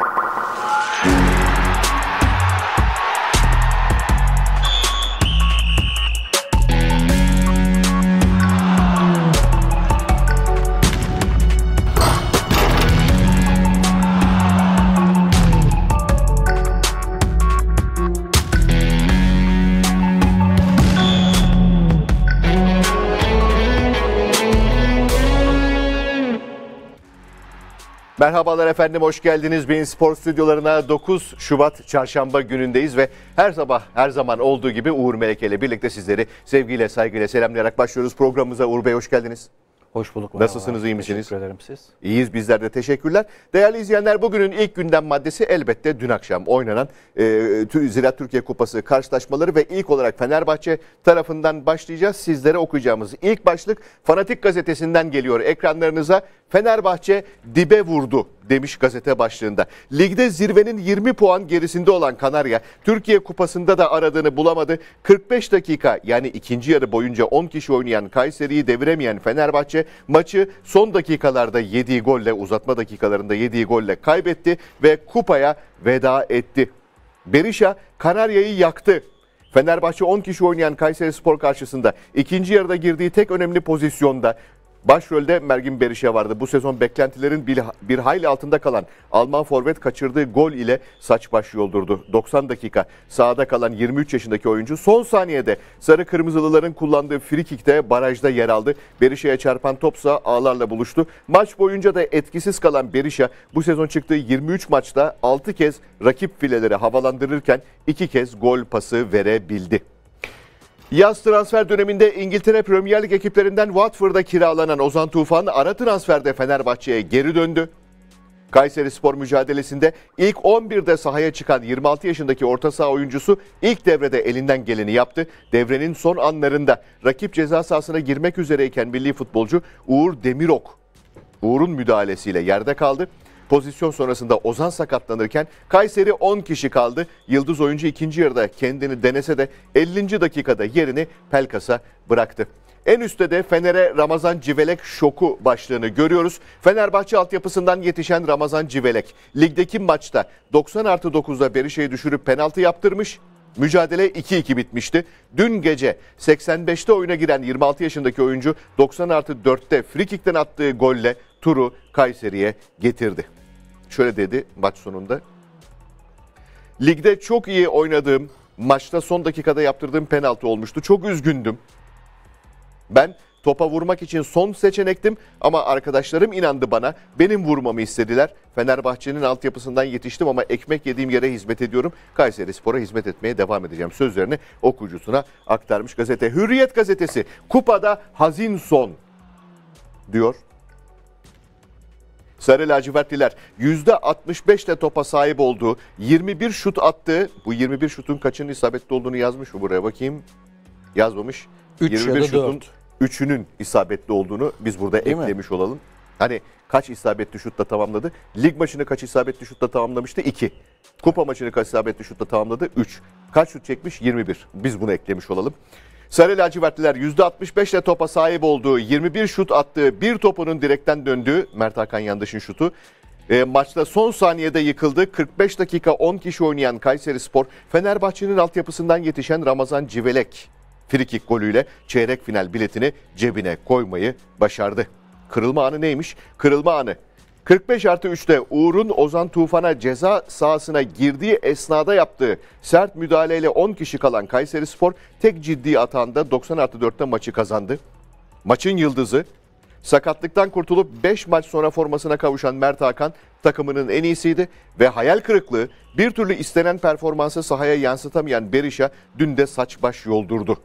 you Merhabalar efendim, hoş geldiniz. Beyin Spor Stüdyolarına 9 Şubat Çarşamba günündeyiz ve her sabah, her zaman olduğu gibi Uğur Melek ile birlikte sizleri sevgiyle, saygıyla selamlayarak başlıyoruz programımıza. Uğur Bey hoş geldiniz. Hoş bulduk. Nasılsınız, iyi misiniz? Teşekkür ederim siz. İyiyiz, bizler de teşekkürler. Değerli izleyenler, bugünün ilk gündem maddesi elbette dün akşam oynanan e, Ziraat Türkiye Kupası karşılaşmaları ve ilk olarak Fenerbahçe tarafından başlayacağız. Sizlere okuyacağımız ilk başlık Fanatik Gazetesi'nden geliyor ekranlarınıza. Fenerbahçe dibe vurdu demiş gazete başlığında. Ligde zirvenin 20 puan gerisinde olan Kanarya, Türkiye Kupası'nda da aradığını bulamadı. 45 dakika yani ikinci yarı boyunca 10 kişi oynayan Kayseri'yi deviremeyen Fenerbahçe maçı son dakikalarda yediği golle uzatma dakikalarında yediği golle kaybetti ve kupaya veda etti. Berisha Kanarya'yı yaktı Fenerbahçe 10 kişi oynayan Kayseri Spor karşısında ikinci yarıda girdiği tek önemli pozisyonda Başrolde Mergin Berişe vardı. Bu sezon beklentilerin bir hayli altında kalan Alman forvet kaçırdığı gol ile saç baş yoldurdu. 90 dakika sahada kalan 23 yaşındaki oyuncu son saniyede sarı kırmızılıların kullandığı frikikte barajda yer aldı. Berişe'ye çarpan topsa ağlarla buluştu. Maç boyunca da etkisiz kalan Berişe bu sezon çıktığı 23 maçta 6 kez rakip fileleri havalandırırken 2 kez gol pası verebildi. Yaz transfer döneminde İngiltere Premier Lig ekiplerinden Watford'a kiralanan Ozan Tufan ara transferde Fenerbahçe'ye geri döndü. Kayseri Spor mücadelesinde ilk 11'de sahaya çıkan 26 yaşındaki orta saha oyuncusu ilk devrede elinden geleni yaptı. Devrenin son anlarında rakip ceza sahasına girmek üzereyken milli futbolcu Uğur Demirok Uğur'un müdahalesiyle yerde kaldı. Pozisyon sonrasında Ozan sakatlanırken Kayseri 10 kişi kaldı. Yıldız oyuncu ikinci yarıda kendini denese de 50. dakikada yerini Pelkas'a bıraktı. En üstte de Fener'e Ramazan Civelek şoku başlığını görüyoruz. Fenerbahçe altyapısından yetişen Ramazan Civelek ligdeki maçta 90 artı 9'da Berişe'yi düşürüp penaltı yaptırmış. Mücadele 2-2 bitmişti. Dün gece 85'te oyuna giren 26 yaşındaki oyuncu 90 artı 4'te frikikten attığı golle turu Kayseri'ye getirdi. Şöyle dedi maç sonunda. Ligde çok iyi oynadığım, maçta son dakikada yaptırdığım penaltı olmuştu. Çok üzgündüm. Ben topa vurmak için son seçenektim ama arkadaşlarım inandı bana. Benim vurmamı istediler. Fenerbahçe'nin altyapısından yetiştim ama ekmek yediğim yere hizmet ediyorum. Kayseri Spor'a hizmet etmeye devam edeceğim sözlerini okuyucusuna aktarmış gazete. Hürriyet gazetesi kupada hazin son diyor Sarı lacivertliler %65 de topa sahip oldu. 21 şut attı. Bu 21 şutun kaçının isabetli olduğunu yazmış mı buraya bakayım? Yazmamış. 3 21 şutun 3'ünün isabetli olduğunu biz burada Değil eklemiş mi? olalım. Hani kaç isabetli şutla tamamladı? Lig maçını kaç isabetli şutla tamamlamıştı? 2. Kupa maçını kaç isabetli şutla tamamladı? 3. Kaç şut çekmiş? 21. Biz bunu eklemiş olalım. Sarı lacivertliler %65 ile topa sahip olduğu 21 şut attığı bir topunun direkten döndüğü Mert Hakan Yandaş'ın şutu. E, maçta son saniyede yıkıldı. 45 dakika 10 kişi oynayan Kayseri Spor, Fenerbahçe'nin altyapısından yetişen Ramazan Civelek frikik golüyle çeyrek final biletini cebine koymayı başardı. Kırılma anı neymiş? Kırılma anı 45 artı 3'te Uğur'un Ozan Tufan'a ceza sahasına girdiği esnada yaptığı sert müdahaleyle 10 kişi kalan Kayseri Spor tek ciddi atağında 90 artı 4'te maçı kazandı. Maçın yıldızı sakatlıktan kurtulup 5 maç sonra formasına kavuşan Mert Hakan takımının en iyisiydi ve hayal kırıklığı bir türlü istenen performansı sahaya yansıtamayan Berisha dün de saç baş yoldurdu.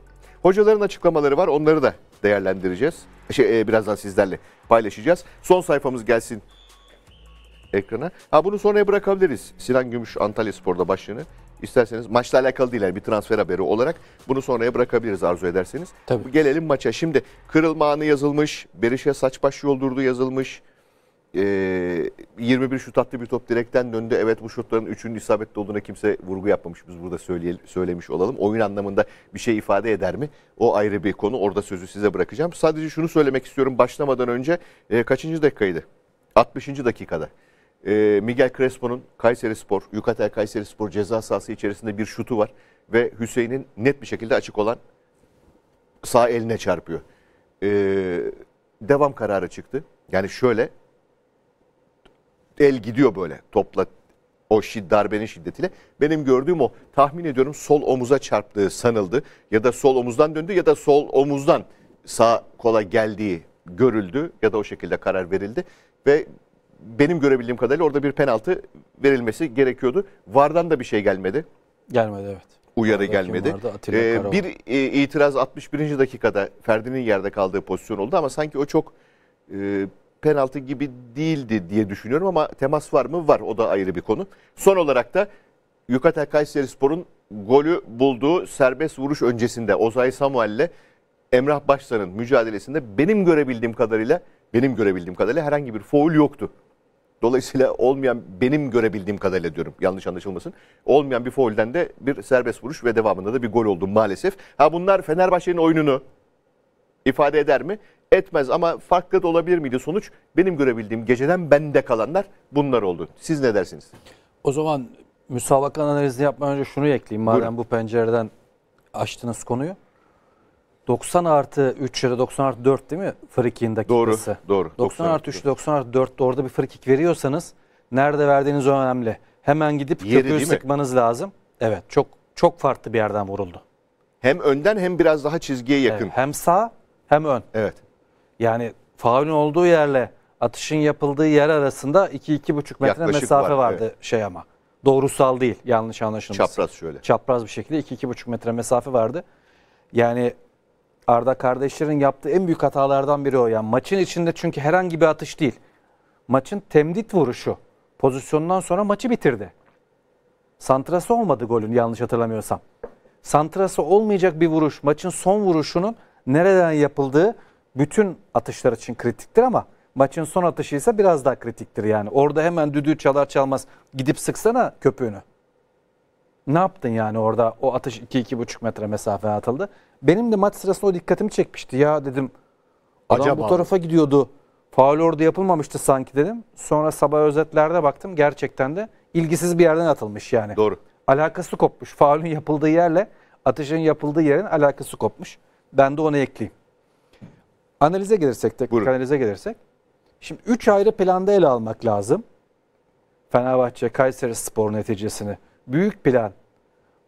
Hocaların açıklamaları var onları da değerlendireceğiz. Şey, e, birazdan sizlerle paylaşacağız. Son sayfamız gelsin ekrana. Ha bunu sonraya bırakabiliriz. Sinan Gümüş Antalya Spor'da başlığını. İsterseniz maçla alakalı değil yani bir transfer haberi olarak bunu sonraya bırakabiliriz arzu ederseniz. Tabii. Gelelim maça. Şimdi kırılma anı yazılmış, Berişe saç baş yoldurdu yazılmış. E, ee, 21 şut attı bir top direkten döndü. Evet bu şutların 3'ünün isabetli olduğuna kimse vurgu yapmamış. Biz burada söyleyelim, söylemiş olalım. Oyun anlamında bir şey ifade eder mi? O ayrı bir konu. Orada sözü size bırakacağım. Sadece şunu söylemek istiyorum başlamadan önce. E, kaçıncı dakikaydı? 60. dakikada e, Miguel Crespo'nun Kayseri Spor, Yukatel Kayseri Spor ceza sahası içerisinde bir şutu var. Ve Hüseyin'in net bir şekilde açık olan sağ eline çarpıyor. E, devam kararı çıktı. Yani şöyle el gidiyor böyle topla o şid, darbenin şiddetiyle. Benim gördüğüm o tahmin ediyorum sol omuza çarptığı sanıldı. Ya da sol omuzdan döndü ya da sol omuzdan sağ kola geldiği görüldü ya da o şekilde karar verildi. Ve benim görebildiğim kadarıyla orada bir penaltı verilmesi gerekiyordu. Vardan da bir şey gelmedi. Gelmedi evet. Uyarı Varda gelmedi. Vardı, ee, bir e, itiraz 61. dakikada Ferdi'nin yerde kaldığı pozisyon oldu ama sanki o çok e, penaltı gibi değildi diye düşünüyorum ama temas var mı? Var. O da ayrı bir konu. Son olarak da Yukatel Kayseri Spor'un golü bulduğu serbest vuruş öncesinde Ozay Samuel ile Emrah Başsan'ın mücadelesinde benim görebildiğim kadarıyla benim görebildiğim kadarıyla herhangi bir foul yoktu. Dolayısıyla olmayan benim görebildiğim kadarıyla diyorum yanlış anlaşılmasın. Olmayan bir foulden de bir serbest vuruş ve devamında da bir gol oldu maalesef. Ha bunlar Fenerbahçe'nin oyununu ifade eder mi? Etmez ama farklı da olabilir miydi sonuç? Benim görebildiğim geceden bende kalanlar bunlar oldu. Siz ne dersiniz? O zaman müsabakan analizini yapmadan önce şunu ekleyeyim. Madem Buyurun. bu pencereden açtınız konuyu. 90 artı 3 ya da 90 artı 4 değil mi frikinin dakikası? Doğru, doğru. 90 artı 3, 90 artı 4 orada bir frikik veriyorsanız nerede verdiğiniz önemli. Hemen gidip Yeri, köpüğü sıkmanız lazım. Evet çok çok farklı bir yerden vuruldu. Hem önden hem biraz daha çizgiye yakın. Evet, hem sağ hem ön. Evet. Yani faulün olduğu yerle atışın yapıldığı yer arasında 2-2,5 metre Yaklaşık mesafe var, vardı evet. şey ama. Doğrusal değil yanlış anlaşılmasın. Çapraz şöyle. Çapraz bir şekilde 2-2,5 metre mesafe vardı. Yani Arda kardeşlerin yaptığı en büyük hatalardan biri o. Yani maçın içinde çünkü herhangi bir atış değil. Maçın temdit vuruşu. Pozisyondan sonra maçı bitirdi. Santrası olmadı golün yanlış hatırlamıyorsam. Santrası olmayacak bir vuruş. Maçın son vuruşunun nereden yapıldığı bütün atışlar için kritiktir ama maçın son atışı ise biraz daha kritiktir yani. Orada hemen düdüğü çalar çalmaz gidip sıksana köpüğünü. Ne yaptın yani orada o atış 2-2,5 metre mesafeye atıldı. Benim de maç sırasında o dikkatimi çekmişti. Ya dedim adam Acaba. bu tarafa gidiyordu. Faul orada yapılmamıştı sanki dedim. Sonra sabah özetlerde baktım gerçekten de ilgisiz bir yerden atılmış yani. Doğru. Alakası kopmuş. Faulün yapıldığı yerle atışın yapıldığı yerin alakası kopmuş. Ben de onu ekleyeyim. Analize gelirsek, teknik analize gelirsek. Şimdi 3 ayrı planda ele almak lazım. Fenerbahçe, Kayseri Spor neticesini. Büyük plan,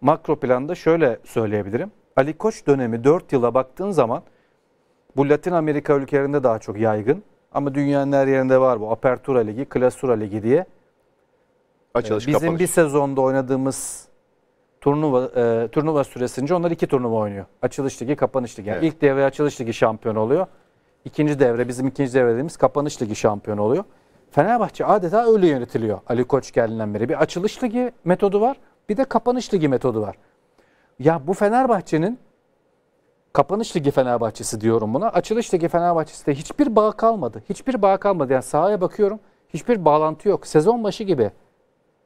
makro planda şöyle söyleyebilirim. Ali Koç dönemi 4 yıla baktığın zaman bu Latin Amerika ülkelerinde daha çok yaygın. Ama dünyanın her yerinde var bu. Apertura Ligi, Klasura Ligi diye. Ee, açılış, Bizim kapanış. bir sezonda oynadığımız turnuva e, turnuva süresince onlar iki turnuva oynuyor. Açılış ligi, kapanış ligi. Yani evet. ilk devre açılış ligi şampiyon oluyor. İkinci devre bizim ikinci devre dediğimiz kapanış ligi şampiyon oluyor. Fenerbahçe adeta öyle yönetiliyor. Ali Koç geldiğinden beri bir açılış ligi metodu var, bir de kapanış ligi metodu var. Ya bu Fenerbahçe'nin kapanış ligi Fenerbahçesi diyorum buna. Açılış ligi Fenerbahçesi'de hiçbir bağ kalmadı. Hiçbir bağ kalmadı. Yani sahaya bakıyorum hiçbir bağlantı yok. Sezon başı gibi.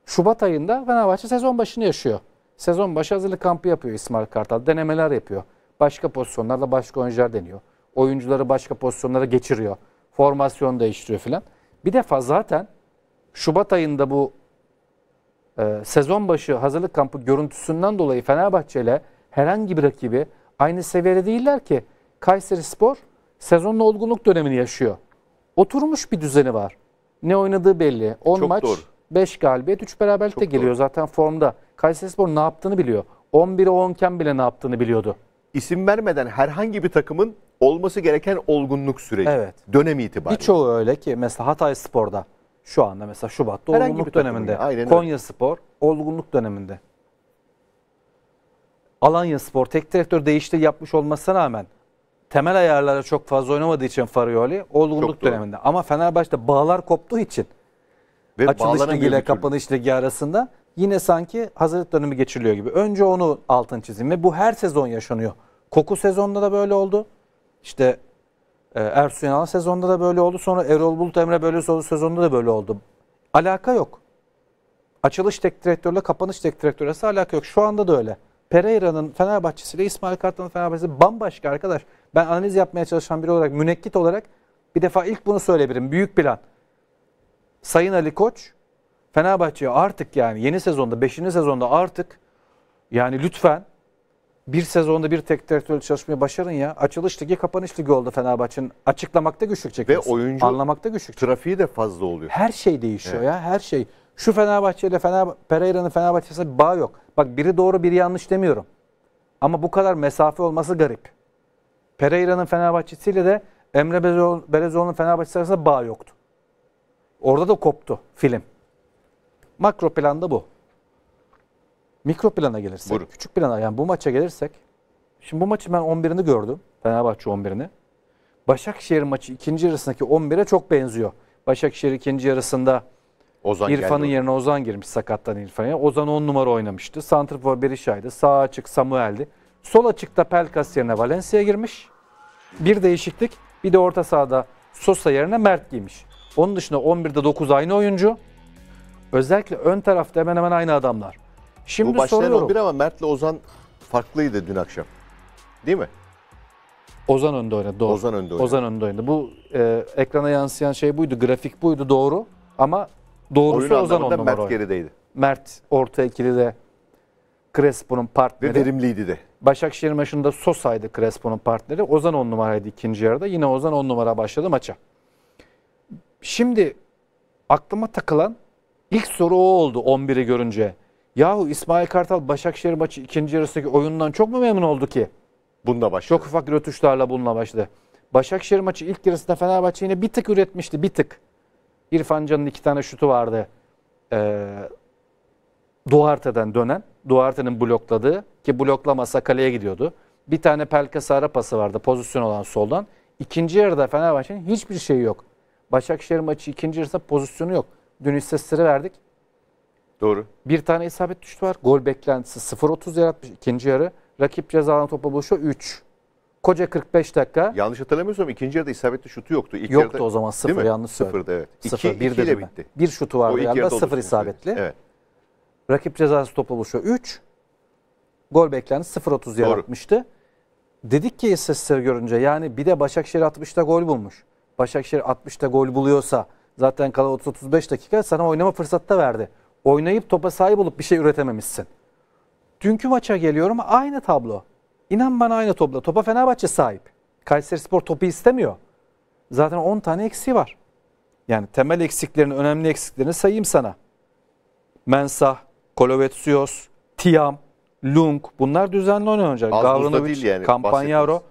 Şubat ayında Fenerbahçe sezon başını yaşıyor. Sezon başı hazırlık kampı yapıyor İsmail Kartal. Denemeler yapıyor. Başka pozisyonlarda başka oyuncular deniyor. Oyuncuları başka pozisyonlara geçiriyor. Formasyon değiştiriyor filan. Bir defa zaten Şubat ayında bu e, sezon başı hazırlık kampı görüntüsünden dolayı Fenerbahçe ile herhangi bir rakibi aynı seviyede değiller ki Kayseri Spor sezonun olgunluk dönemini yaşıyor. Oturmuş bir düzeni var. Ne oynadığı belli. 10 Çok maç, doğru. 5 galibiyet, 3 beraberlikte geliyor doğru. zaten formda. Kayseri Spor ne yaptığını biliyor. 11'e 10 iken bile ne yaptığını biliyordu. İsim vermeden herhangi bir takımın olması gereken olgunluk süreci. Evet. Dönem itibariyle. Birçoğu öyle ki mesela Hatay Spor'da şu anda mesela Şubat'ta Herhangi olgunluk döneminde. aynen Konya öyle. Spor olgunluk döneminde. Alanya Spor tek direktör değişti yapmış olmasına rağmen temel ayarlara çok fazla oynamadığı için Farioli olgunluk çok döneminde. Doğru. Ama Fenerbahçe'de bağlar koptuğu için Ve açılış ligi ile kapanış ligi arasında yine sanki hazırlık dönemi geçiriliyor gibi. Önce onu altın çizim ve bu her sezon yaşanıyor. Koku sezonunda da böyle oldu. İşte ee, Ersun Yanal sezonda da böyle oldu. Sonra Erol Bulut Emre böyle oldu. Sezonda da böyle oldu. Alaka yok. Açılış tek direktörle kapanış tek direktör arası alaka yok. Şu anda da öyle. Pereira'nın Fenerbahçesi ile İsmail Kartal'ın Fenerbahçesi bambaşka arkadaş. Ben analiz yapmaya çalışan biri olarak, münekkit olarak bir defa ilk bunu söyleyebilirim. Büyük plan. Sayın Ali Koç, Fenerbahçe'ye artık yani yeni sezonda, beşinci sezonda artık yani lütfen bir sezonda bir tek teritoriyel çalışmayı başarın ya. Açılış ligi kapanış ligi oldu Fenerbahçe'nin. Açıklamakta güçlük çekiyorsun. Ve oyuncu anlamakta güçlük çekiyorsun. trafiği de fazla oluyor. Her şey değişiyor evet. ya her şey. Şu Fenerbahçe ile Fener, Pereira'nın Fenerbahçe'sine bağ yok. Bak biri doğru biri yanlış demiyorum. Ama bu kadar mesafe olması garip. Pereira'nın Fenerbahçe'siyle de Emre Belezoğlu'nun Fenerbahçe'si arasında bağ yoktu. Orada da koptu film. Makro planda bu. Mikro plana gelirsek, Buyurun. küçük plana yani bu maça gelirsek. Şimdi bu maçı ben 11'ini gördüm. Fenerbahçe 11'ini. Başakşehir maçı ikinci yarısındaki 11'e çok benziyor. Başakşehir ikinci yarısında Ozan İrfan'ın yerine Ozan girmiş sakattan İrfan'a. Ozan 10 numara oynamıştı. Santrfor Berisha'ydı. Sağ açık Samuel'di. Sol açıkta Pelkas yerine Valencia girmiş. Bir değişiklik. Bir de orta sahada Sosa yerine Mert giymiş. Onun dışında 11'de 9 aynı oyuncu. Özellikle ön tarafta hemen hemen aynı adamlar. Şimdi Bu başlayan soruyorum. 11 ama Mert'le Ozan farklıydı dün akşam. Değil mi? Ozan önde oynadı doğru. Ozan önde oynadı. Ozan önde oynadı. Bu e, ekrana yansıyan şey buydu, grafik buydu doğru. Ama doğrusu Oyun Ozan on numara Mert gerideydi. Mert orta ikilide. de Crespo'nun partneri. Ve verimliydi de. Başakşehir maçında Sosa'ydı Crespo'nun partneri. Ozan on numaraydı ikinci yarıda. Yine Ozan on numara başladı maça. Şimdi aklıma takılan ilk soru o oldu 11'i görünce. Yahu İsmail Kartal Başakşehir maçı ikinci yarısındaki oyundan çok mu memnun oldu ki? Bununla başladı. Çok ufak rötuşlarla bununla başladı. Başakşehir maçı ilk yarısında Fenerbahçe yine bir tık üretmişti. Bir tık. İrfan Can'ın iki tane şutu vardı. Ee, Duarte'den dönen. Duarte'nin blokladığı ki bloklamasa kaleye gidiyordu. Bir tane Pelkas ara pası vardı pozisyon olan soldan. İkinci yarıda Fenerbahçe'nin hiçbir şeyi yok. Başakşehir maçı ikinci yarıda pozisyonu yok. Dün istatistikleri verdik. Doğru. Bir tane isabet düştü var. Gol beklentisi 0-30 yaratmış ikinci yarı. Rakip ceza alanı topla buluşuyor 3. Koca 45 dakika. Yanlış hatırlamıyorsam ikinci yarıda isabetli şutu yoktu. İlk yoktu yarıda, o zaman sıfır yanlış söyledim. Sıfırdı evet. Sıfır, iki, bir iki bitti. Bir şutu vardı yanda sıfır isabetli. Evet. Rakip cezası topla buluşuyor 3. Gol beklentisi 0-30 yaratmıştı. Dedik ki istatistikleri görünce yani bir de Başakşehir 60'ta gol bulmuş. Başakşehir 60'ta gol buluyorsa zaten kalan 30-35 dakika sana oynama fırsatı da verdi. Oynayıp topa sahip olup bir şey üretememişsin. Dünkü maça geliyorum aynı tablo. İnan bana aynı topla. Topa Fenerbahçe sahip. Kayseri Spor topu istemiyor. Zaten 10 tane eksiği var. Yani temel eksiklerini, önemli eksiklerini sayayım sana. Mensah, Kolovetsios, Tiam, Lung bunlar düzenli oynayacak. Gavranovic, yani, Campagnaro,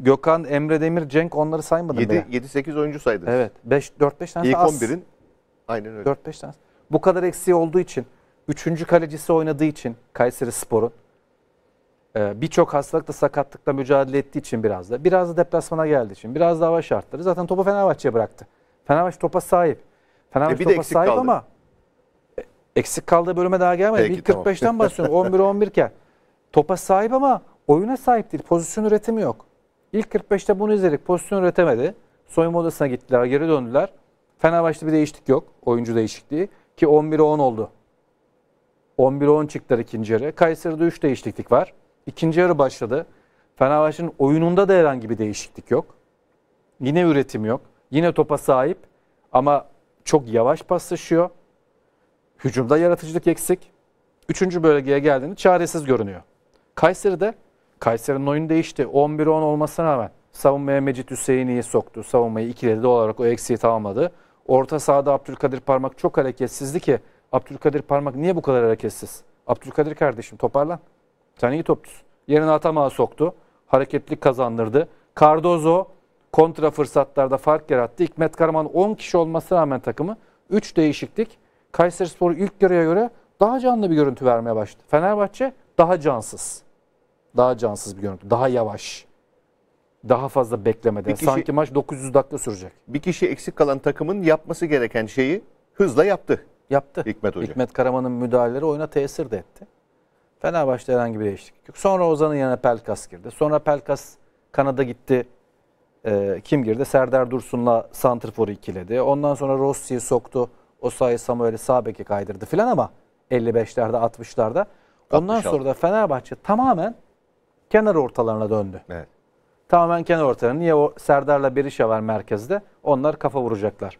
Gökhan, Emre Demir, Cenk onları saymadım 7, bile. 7-8 oyuncu saydınız. Evet. 5, 4-5 tane İlk az. 11'in aynen öyle. 4-5 tane. Bu kadar eksiği olduğu için, üçüncü kalecisi oynadığı için Kayseri Spor'un e, birçok hastalıkla sakatlıkla mücadele ettiği için biraz da. Biraz da deplasmana geldiği için. Biraz da hava şartları. Zaten topu Fenerbahçe'ye bıraktı. Fenerbahçe topa sahip. Fenerbahçe e bir topa sahip kaldı. ama e, eksik kaldığı bölüme daha gelmedi. Peki, 45'ten tamam. bahsediyorum. 11-11 iken. Topa sahip ama oyuna sahip değil. Pozisyon üretimi yok. İlk 45'te bunu izledik. Pozisyon üretemedi. Soyunma odasına gittiler. Geri döndüler. Fenerbahçe'de bir değişiklik yok. Oyuncu değişikliği. Ki 11'e 10 oldu. 11'e 10 çıktılar ikinci yarı. Kayseri'de 3 değişiklik var. İkinci yarı başladı. Fenerbahçe'nin oyununda da herhangi bir değişiklik yok. Yine üretim yok. Yine topa sahip ama çok yavaş paslaşıyor. Hücumda yaratıcılık eksik. Üçüncü bölgeye geldiğinde çaresiz görünüyor. Kayseri'de Kayseri'nin oyunu değişti. 11-10 olmasına rağmen savunmaya Mecit Hüseyin'i soktu. Savunmayı ikiledi olarak o eksiği tamamladı. Orta sahada Abdülkadir Parmak çok hareketsizdi ki Abdülkadir Parmak niye bu kadar hareketsiz? Abdülkadir kardeşim toparlan. Sen iyi topçusun. Yerine atamağa soktu. Hareketlik kazandırdı. Cardozo kontra fırsatlarda fark yarattı. Hikmet Karaman 10 kişi olması rağmen takımı 3 değişiklik. Kayseri Kayserispor ilk yarıya göre daha canlı bir görüntü vermeye başladı. Fenerbahçe daha cansız. Daha cansız bir görüntü. Daha yavaş daha fazla beklemeden. kişi- Sanki maç 900 dakika sürecek. Bir kişi eksik kalan takımın yapması gereken şeyi hızla yaptı. Yaptı. Hikmet Hoca. Hikmet Karaman'ın müdahaleleri oyuna tesir de etti. Fenerbahçe'de herhangi bir değişiklik yok. Sonra Ozan'ın yanına Pelkas girdi. Sonra Pelkas kanada gitti. Ee, kim girdi? Serdar Dursun'la Santrfor'u ikiledi. Ondan sonra Rossi'yi soktu. Osayi Samuel'i sağ beke kaydırdı filan ama 55'lerde 60'larda. Ondan 66. sonra da Fenerbahçe tamamen kenar ortalarına döndü. Evet. Tamamen kenar ortalarını ya o Serdar'la Berisha var merkezde? Onlar kafa vuracaklar.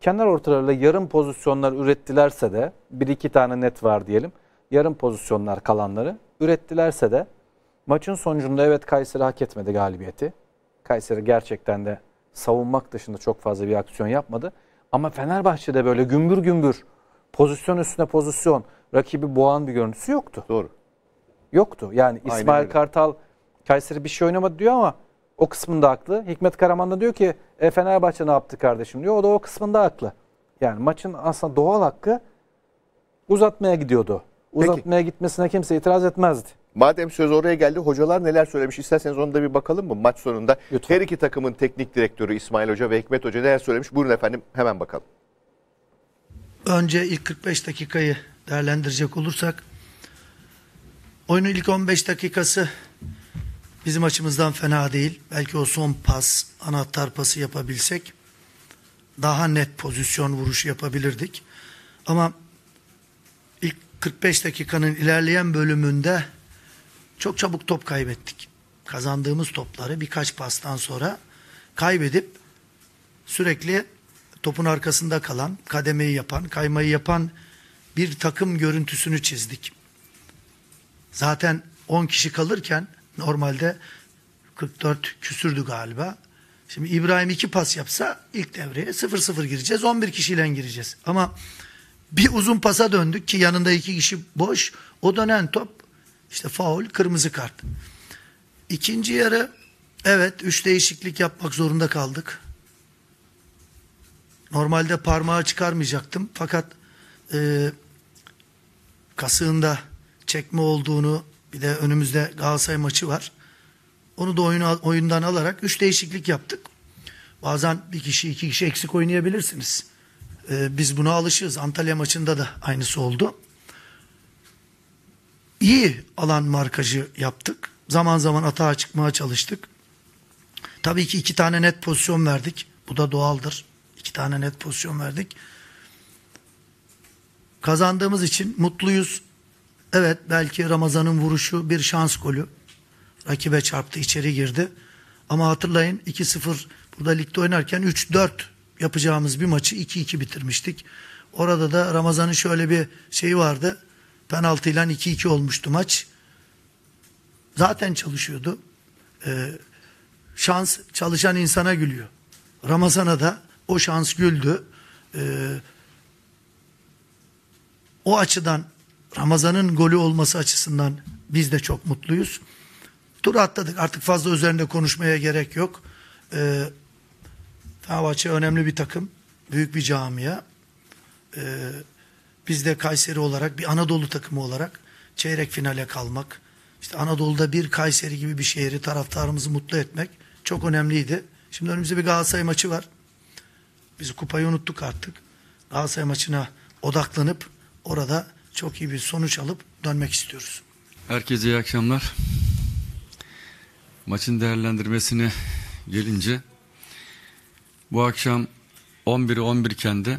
Kenar ortalarıyla yarım pozisyonlar ürettilerse de bir iki tane net var diyelim. Yarım pozisyonlar kalanları ürettilerse de maçın sonucunda evet Kayseri hak etmedi galibiyeti. Kayseri gerçekten de savunmak dışında çok fazla bir aksiyon yapmadı. Ama Fenerbahçe'de böyle gümbür gümbür pozisyon üstüne pozisyon rakibi boğan bir görüntüsü yoktu. Doğru. Yoktu. Yani İsmail Kartal Kayseri bir şey oynamadı diyor ama o kısmında haklı. Hikmet Karaman da diyor ki e, Fenerbahçe ne yaptı kardeşim diyor. O da o kısmında haklı. Yani maçın aslında doğal hakkı uzatmaya gidiyordu. Uzatmaya Peki. gitmesine kimse itiraz etmezdi. Madem söz oraya geldi hocalar neler söylemiş isterseniz onu da bir bakalım mı maç sonunda. Lütfen. Her iki takımın teknik direktörü İsmail Hoca ve Hikmet Hoca neler söylemiş buyurun efendim hemen bakalım. Önce ilk 45 dakikayı değerlendirecek olursak oyunun ilk 15 dakikası bizim açımızdan fena değil. Belki o son pas, anahtar pası yapabilsek daha net pozisyon vuruşu yapabilirdik. Ama ilk 45 dakikanın ilerleyen bölümünde çok çabuk top kaybettik. Kazandığımız topları birkaç pastan sonra kaybedip sürekli topun arkasında kalan, kademeyi yapan, kaymayı yapan bir takım görüntüsünü çizdik. Zaten 10 kişi kalırken Normalde 44 küsürdü galiba. Şimdi İbrahim iki pas yapsa ilk devreye 0-0 gireceğiz. 11 kişiyle gireceğiz. Ama bir uzun pasa döndük ki yanında iki kişi boş. O dönen top işte faul kırmızı kart. İkinci yarı evet 3 değişiklik yapmak zorunda kaldık. Normalde parmağı çıkarmayacaktım fakat e, kasığında çekme olduğunu bir de önümüzde Galatasaray maçı var. Onu da oyunu, oyundan alarak üç değişiklik yaptık. Bazen bir kişi iki kişi eksik oynayabilirsiniz. Ee, biz buna alışığız. Antalya maçında da aynısı oldu. İyi alan markajı yaptık. Zaman zaman atağa çıkmaya çalıştık. Tabii ki iki tane net pozisyon verdik. Bu da doğaldır. İki tane net pozisyon verdik. Kazandığımız için mutluyuz. Evet belki Ramazan'ın vuruşu bir şans golü. Rakibe çarptı içeri girdi. Ama hatırlayın 2-0 burada ligde oynarken 3-4 yapacağımız bir maçı 2-2 bitirmiştik. Orada da Ramazan'ın şöyle bir şeyi vardı. Penaltıyla 2-2 olmuştu maç. Zaten çalışıyordu. Ee, şans çalışan insana gülüyor. Ramazan'a da o şans güldü. Ee, o açıdan Ramazan'ın golü olması açısından biz de çok mutluyuz. Tur atladık. Artık fazla üzerinde konuşmaya gerek yok. Ee, Fenerbahçe önemli bir takım. Büyük bir camia. Ee, biz de Kayseri olarak bir Anadolu takımı olarak çeyrek finale kalmak. İşte Anadolu'da bir Kayseri gibi bir şehri taraftarımızı mutlu etmek çok önemliydi. Şimdi önümüzde bir Galatasaray maçı var. Biz kupayı unuttuk artık. Galatasaray maçına odaklanıp orada çok iyi bir sonuç alıp dönmek istiyoruz. Herkese iyi akşamlar. Maçın değerlendirmesine gelince bu akşam 11 11 kendi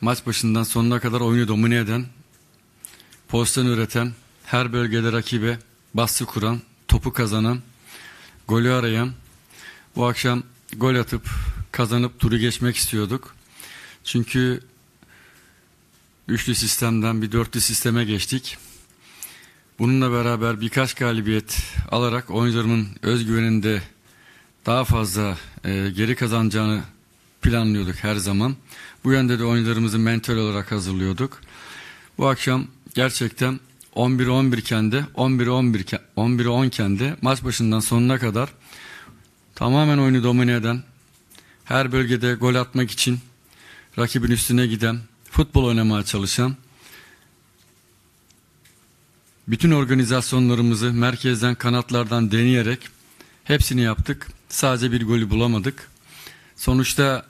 maç başından sonuna kadar oyunu domine eden, pozisyon üreten, her bölgede rakibe baskı kuran, topu kazanan, golü arayan, bu akşam gol atıp kazanıp turu geçmek istiyorduk. Çünkü Üçlü sistemden bir dörtlü sisteme geçtik. Bununla beraber birkaç galibiyet alarak oyuncularımın özgüveninde daha fazla e, geri kazanacağını planlıyorduk her zaman. Bu yönde de oyuncularımızı mental olarak hazırlıyorduk. Bu akşam gerçekten 11-11 iken de 11-11 11-10 iken de maç başından sonuna kadar tamamen oyunu domine eden, her bölgede gol atmak için rakibin üstüne giden, futbol oynamaya çalışan bütün organizasyonlarımızı merkezden kanatlardan deneyerek hepsini yaptık. Sadece bir golü bulamadık. Sonuçta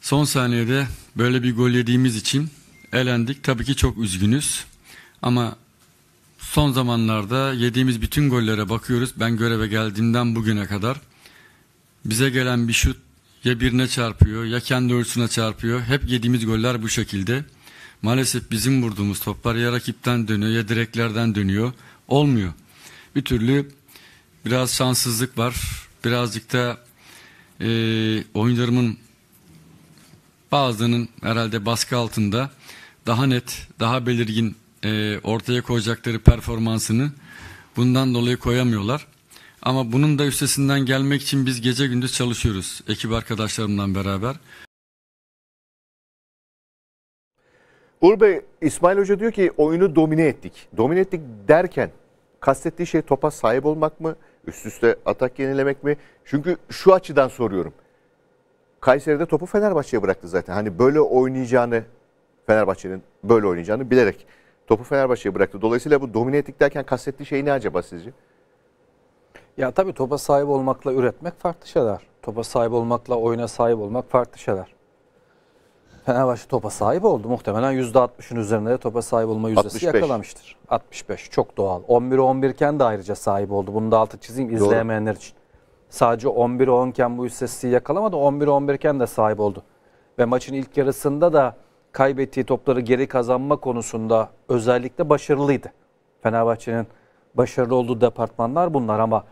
son saniyede böyle bir gol yediğimiz için elendik. Tabii ki çok üzgünüz. Ama son zamanlarda yediğimiz bütün gollere bakıyoruz. Ben göreve geldiğimden bugüne kadar bize gelen bir şut ya birine çarpıyor ya kendi ölçüsüne çarpıyor. Hep yediğimiz goller bu şekilde. Maalesef bizim vurduğumuz toplar ya rakipten dönüyor ya direklerden dönüyor. Olmuyor. Bir türlü biraz şanssızlık var. Birazcık da e, oyuncularımın bazılarının herhalde baskı altında daha net, daha belirgin e, ortaya koyacakları performansını bundan dolayı koyamıyorlar. Ama bunun da üstesinden gelmek için biz gece gündüz çalışıyoruz ekip arkadaşlarımla beraber. Uğur Bey, İsmail Hoca diyor ki oyunu domine ettik. Domine ettik derken kastettiği şey topa sahip olmak mı? Üst üste atak yenilemek mi? Çünkü şu açıdan soruyorum. Kayseri'de topu Fenerbahçe'ye bıraktı zaten. Hani böyle oynayacağını Fenerbahçe'nin böyle oynayacağını bilerek topu Fenerbahçe'ye bıraktı. Dolayısıyla bu domine ettik derken kastettiği şey ne acaba sizce? Ya tabii topa sahip olmakla üretmek farklı şeyler. Topa sahip olmakla oyuna sahip olmak farklı şeyler. Fenerbahçe topa sahip oldu. Muhtemelen %60'ın üzerinde de topa sahip olma yüzdesi 65. yakalamıştır. 65 çok doğal. 11 11 iken de ayrıca sahip oldu. Bunu da altı çizeyim izleyemeyenler için. Sadece 11 10 iken bu yüzdesi yakalamadı. 11 11 iken de sahip oldu. Ve maçın ilk yarısında da kaybettiği topları geri kazanma konusunda özellikle başarılıydı. Fenerbahçe'nin başarılı olduğu departmanlar bunlar ama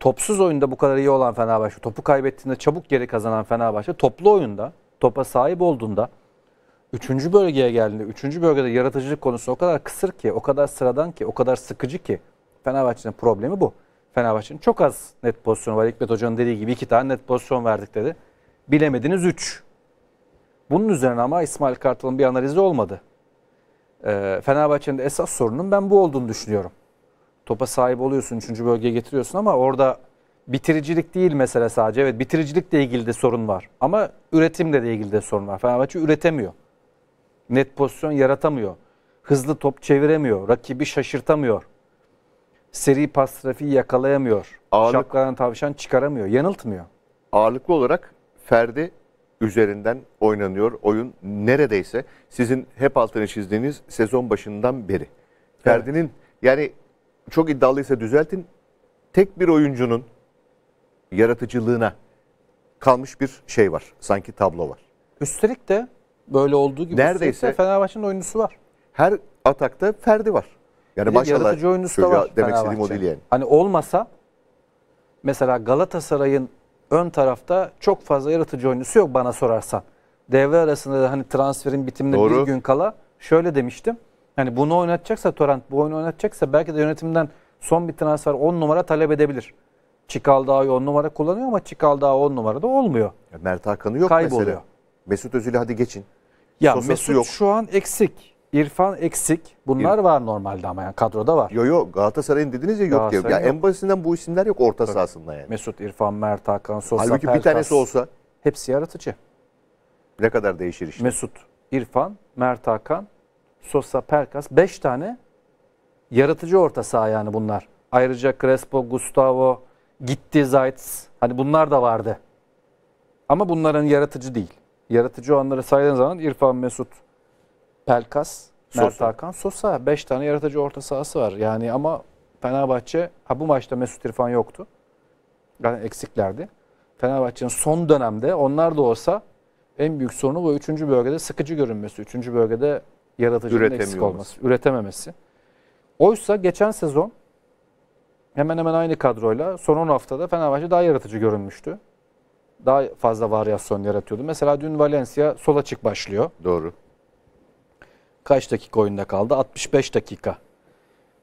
topsuz oyunda bu kadar iyi olan Fenerbahçe, topu kaybettiğinde çabuk geri kazanan Fenerbahçe, toplu oyunda, topa sahip olduğunda, üçüncü bölgeye geldiğinde, üçüncü bölgede yaratıcılık konusu o kadar kısır ki, o kadar sıradan ki, o kadar sıkıcı ki Fenerbahçe'nin problemi bu. Fenerbahçe'nin çok az net pozisyonu var. Hikmet Hoca'nın dediği gibi iki tane net pozisyon verdik dedi. Bilemediniz üç. Bunun üzerine ama İsmail Kartal'ın bir analizi olmadı. Ee, Fenerbahçe'nin de esas sorunun ben bu olduğunu düşünüyorum. Topa sahip oluyorsun, üçüncü bölgeye getiriyorsun ama orada bitiricilik değil mesele sadece. Evet bitiricilikle ilgili de sorun var ama üretimle de ilgili de sorun var. Fenerbahçe üretemiyor. Net pozisyon yaratamıyor. Hızlı top çeviremiyor. Rakibi şaşırtamıyor. Seri pas trafiği yakalayamıyor. Ağırlık, Şapkadan tavşan çıkaramıyor. Yanıltmıyor. Ağırlıklı olarak Ferdi üzerinden oynanıyor oyun neredeyse sizin hep altını çizdiğiniz sezon başından beri. Ferdi'nin evet. yani çok iddialıysa düzeltin. Tek bir oyuncunun yaratıcılığına kalmış bir şey var. Sanki tablo var. Üstelik de böyle olduğu gibi neredeyse Fenerbahçe'nin oyuncusu var. Her atakta Ferdi var. Yani maşallah yaratıcı oyuncusu da var. Demek istediğim o değil yani. Hani olmasa mesela Galatasaray'ın ön tarafta çok fazla yaratıcı oyuncusu yok bana sorarsan. Devre arasında da hani transferin bitimine Doğru. bir gün kala şöyle demiştim. Yani bunu oynatacaksa Torrent, bu oyunu oynatacaksa belki de yönetimden son bir transfer 10 numara talep edebilir. Çikal Çikaldağ'ı 10 numara kullanıyor ama Çikal daha 10 numarada olmuyor. Ya Mert Hakan'ı yok Kayboluyor. mesela. Mesut Özil'i hadi geçin. Ya Sosası Mesut yok. şu an eksik. İrfan eksik. Bunlar İr var normalde ama yani kadroda var. Yo yo Galatasaray'ın dediniz ya yok diyor. Ya yok. en basitinden bu isimler yok orta Tabii. sahasında yani. Mesut, İrfan, Mert Hakan, Sosa, Halbuki Pelkas, bir tanesi olsa hepsi yaratıcı. Ne kadar değişir işte. Mesut, İrfan, Mert Hakan, Sosa, Perkas 5 tane yaratıcı orta saha yani bunlar. Ayrıca Crespo, Gustavo, Gitti, Zaitz, hani bunlar da vardı. Ama bunların yaratıcı değil. Yaratıcı olanları saydığın zaman İrfan Mesut, Pelkas, Mert Sosa. Hakan, Sosa. beş tane yaratıcı orta sahası var. Yani ama Fenerbahçe, ha bu maçta Mesut İrfan yoktu. Yani eksiklerdi. Fenerbahçe'nin son dönemde onlar da olsa en büyük sorunu bu üçüncü bölgede sıkıcı görünmesi. Üçüncü bölgede yaratıcının eksik olması, üretememesi. Oysa geçen sezon hemen hemen aynı kadroyla son 10 haftada Fenerbahçe daha yaratıcı görünmüştü. Daha fazla varyasyon yaratıyordu. Mesela dün Valencia sol açık başlıyor. Doğru. Kaç dakika oyunda kaldı? 65 dakika.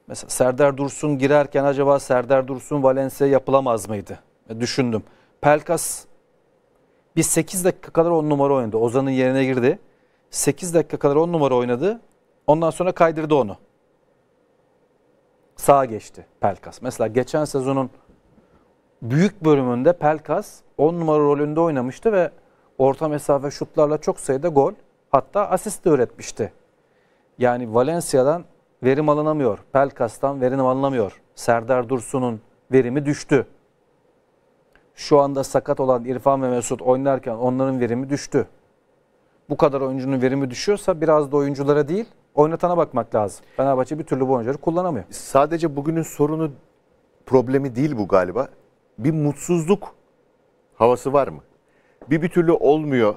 Mesela Serdar Dursun girerken acaba Serdar Dursun Valencia yapılamaz mıydı? E, düşündüm. Pelkas bir 8 dakika kadar on numara oynadı. Ozan'ın yerine girdi. 8 dakika kadar 10 numara oynadı. Ondan sonra kaydırdı onu. Sağa geçti Pelkas. Mesela geçen sezonun büyük bölümünde Pelkas 10 numara rolünde oynamıştı ve orta mesafe şutlarla çok sayıda gol hatta asist de üretmişti. Yani Valencia'dan verim alınamıyor. Pelkas'tan verim alınamıyor. Serdar Dursun'un verimi düştü. Şu anda sakat olan İrfan ve Mesut oynarken onların verimi düştü bu kadar oyuncunun verimi düşüyorsa biraz da oyunculara değil oynatana bakmak lazım. Fenerbahçe bir türlü bu oyuncuları kullanamıyor. Sadece bugünün sorunu problemi değil bu galiba. Bir mutsuzluk havası var mı? Bir bir türlü olmuyor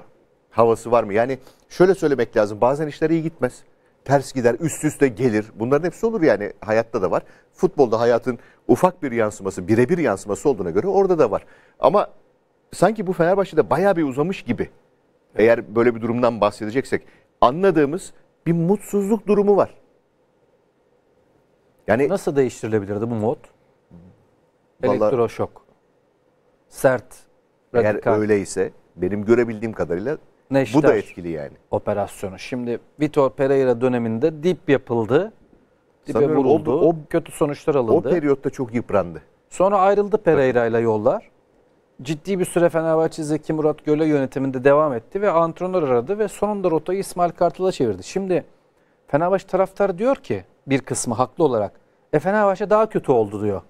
havası var mı? Yani şöyle söylemek lazım. Bazen işler iyi gitmez. Ters gider, üst üste gelir. Bunların hepsi olur yani hayatta da var. Futbolda hayatın ufak bir yansıması, birebir yansıması olduğuna göre orada da var. Ama sanki bu Fenerbahçe'de bayağı bir uzamış gibi. Eğer böyle bir durumdan bahsedeceksek anladığımız bir mutsuzluk durumu var. Yani nasıl değiştirilebilirdi bu mod? Vallahi, Elektroşok. Sert. Radikal. Eğer öyleyse benim görebildiğim kadarıyla Neşter bu da etkili yani. Operasyonu. Şimdi Vitor Pereira döneminde dip yapıldı. Dibe Sanıyorum vuruldu. O, o, kötü sonuçlar alındı. O periyotta çok yıprandı. Sonra ayrıldı Pereira ile yollar ciddi bir süre Fenerbahçe Zeki Murat Göle yönetiminde devam etti ve antrenör aradı ve sonunda rotayı İsmail Kartal'a çevirdi. Şimdi Fenerbahçe taraftarı diyor ki bir kısmı haklı olarak e Fenerbahçe daha kötü oldu diyor.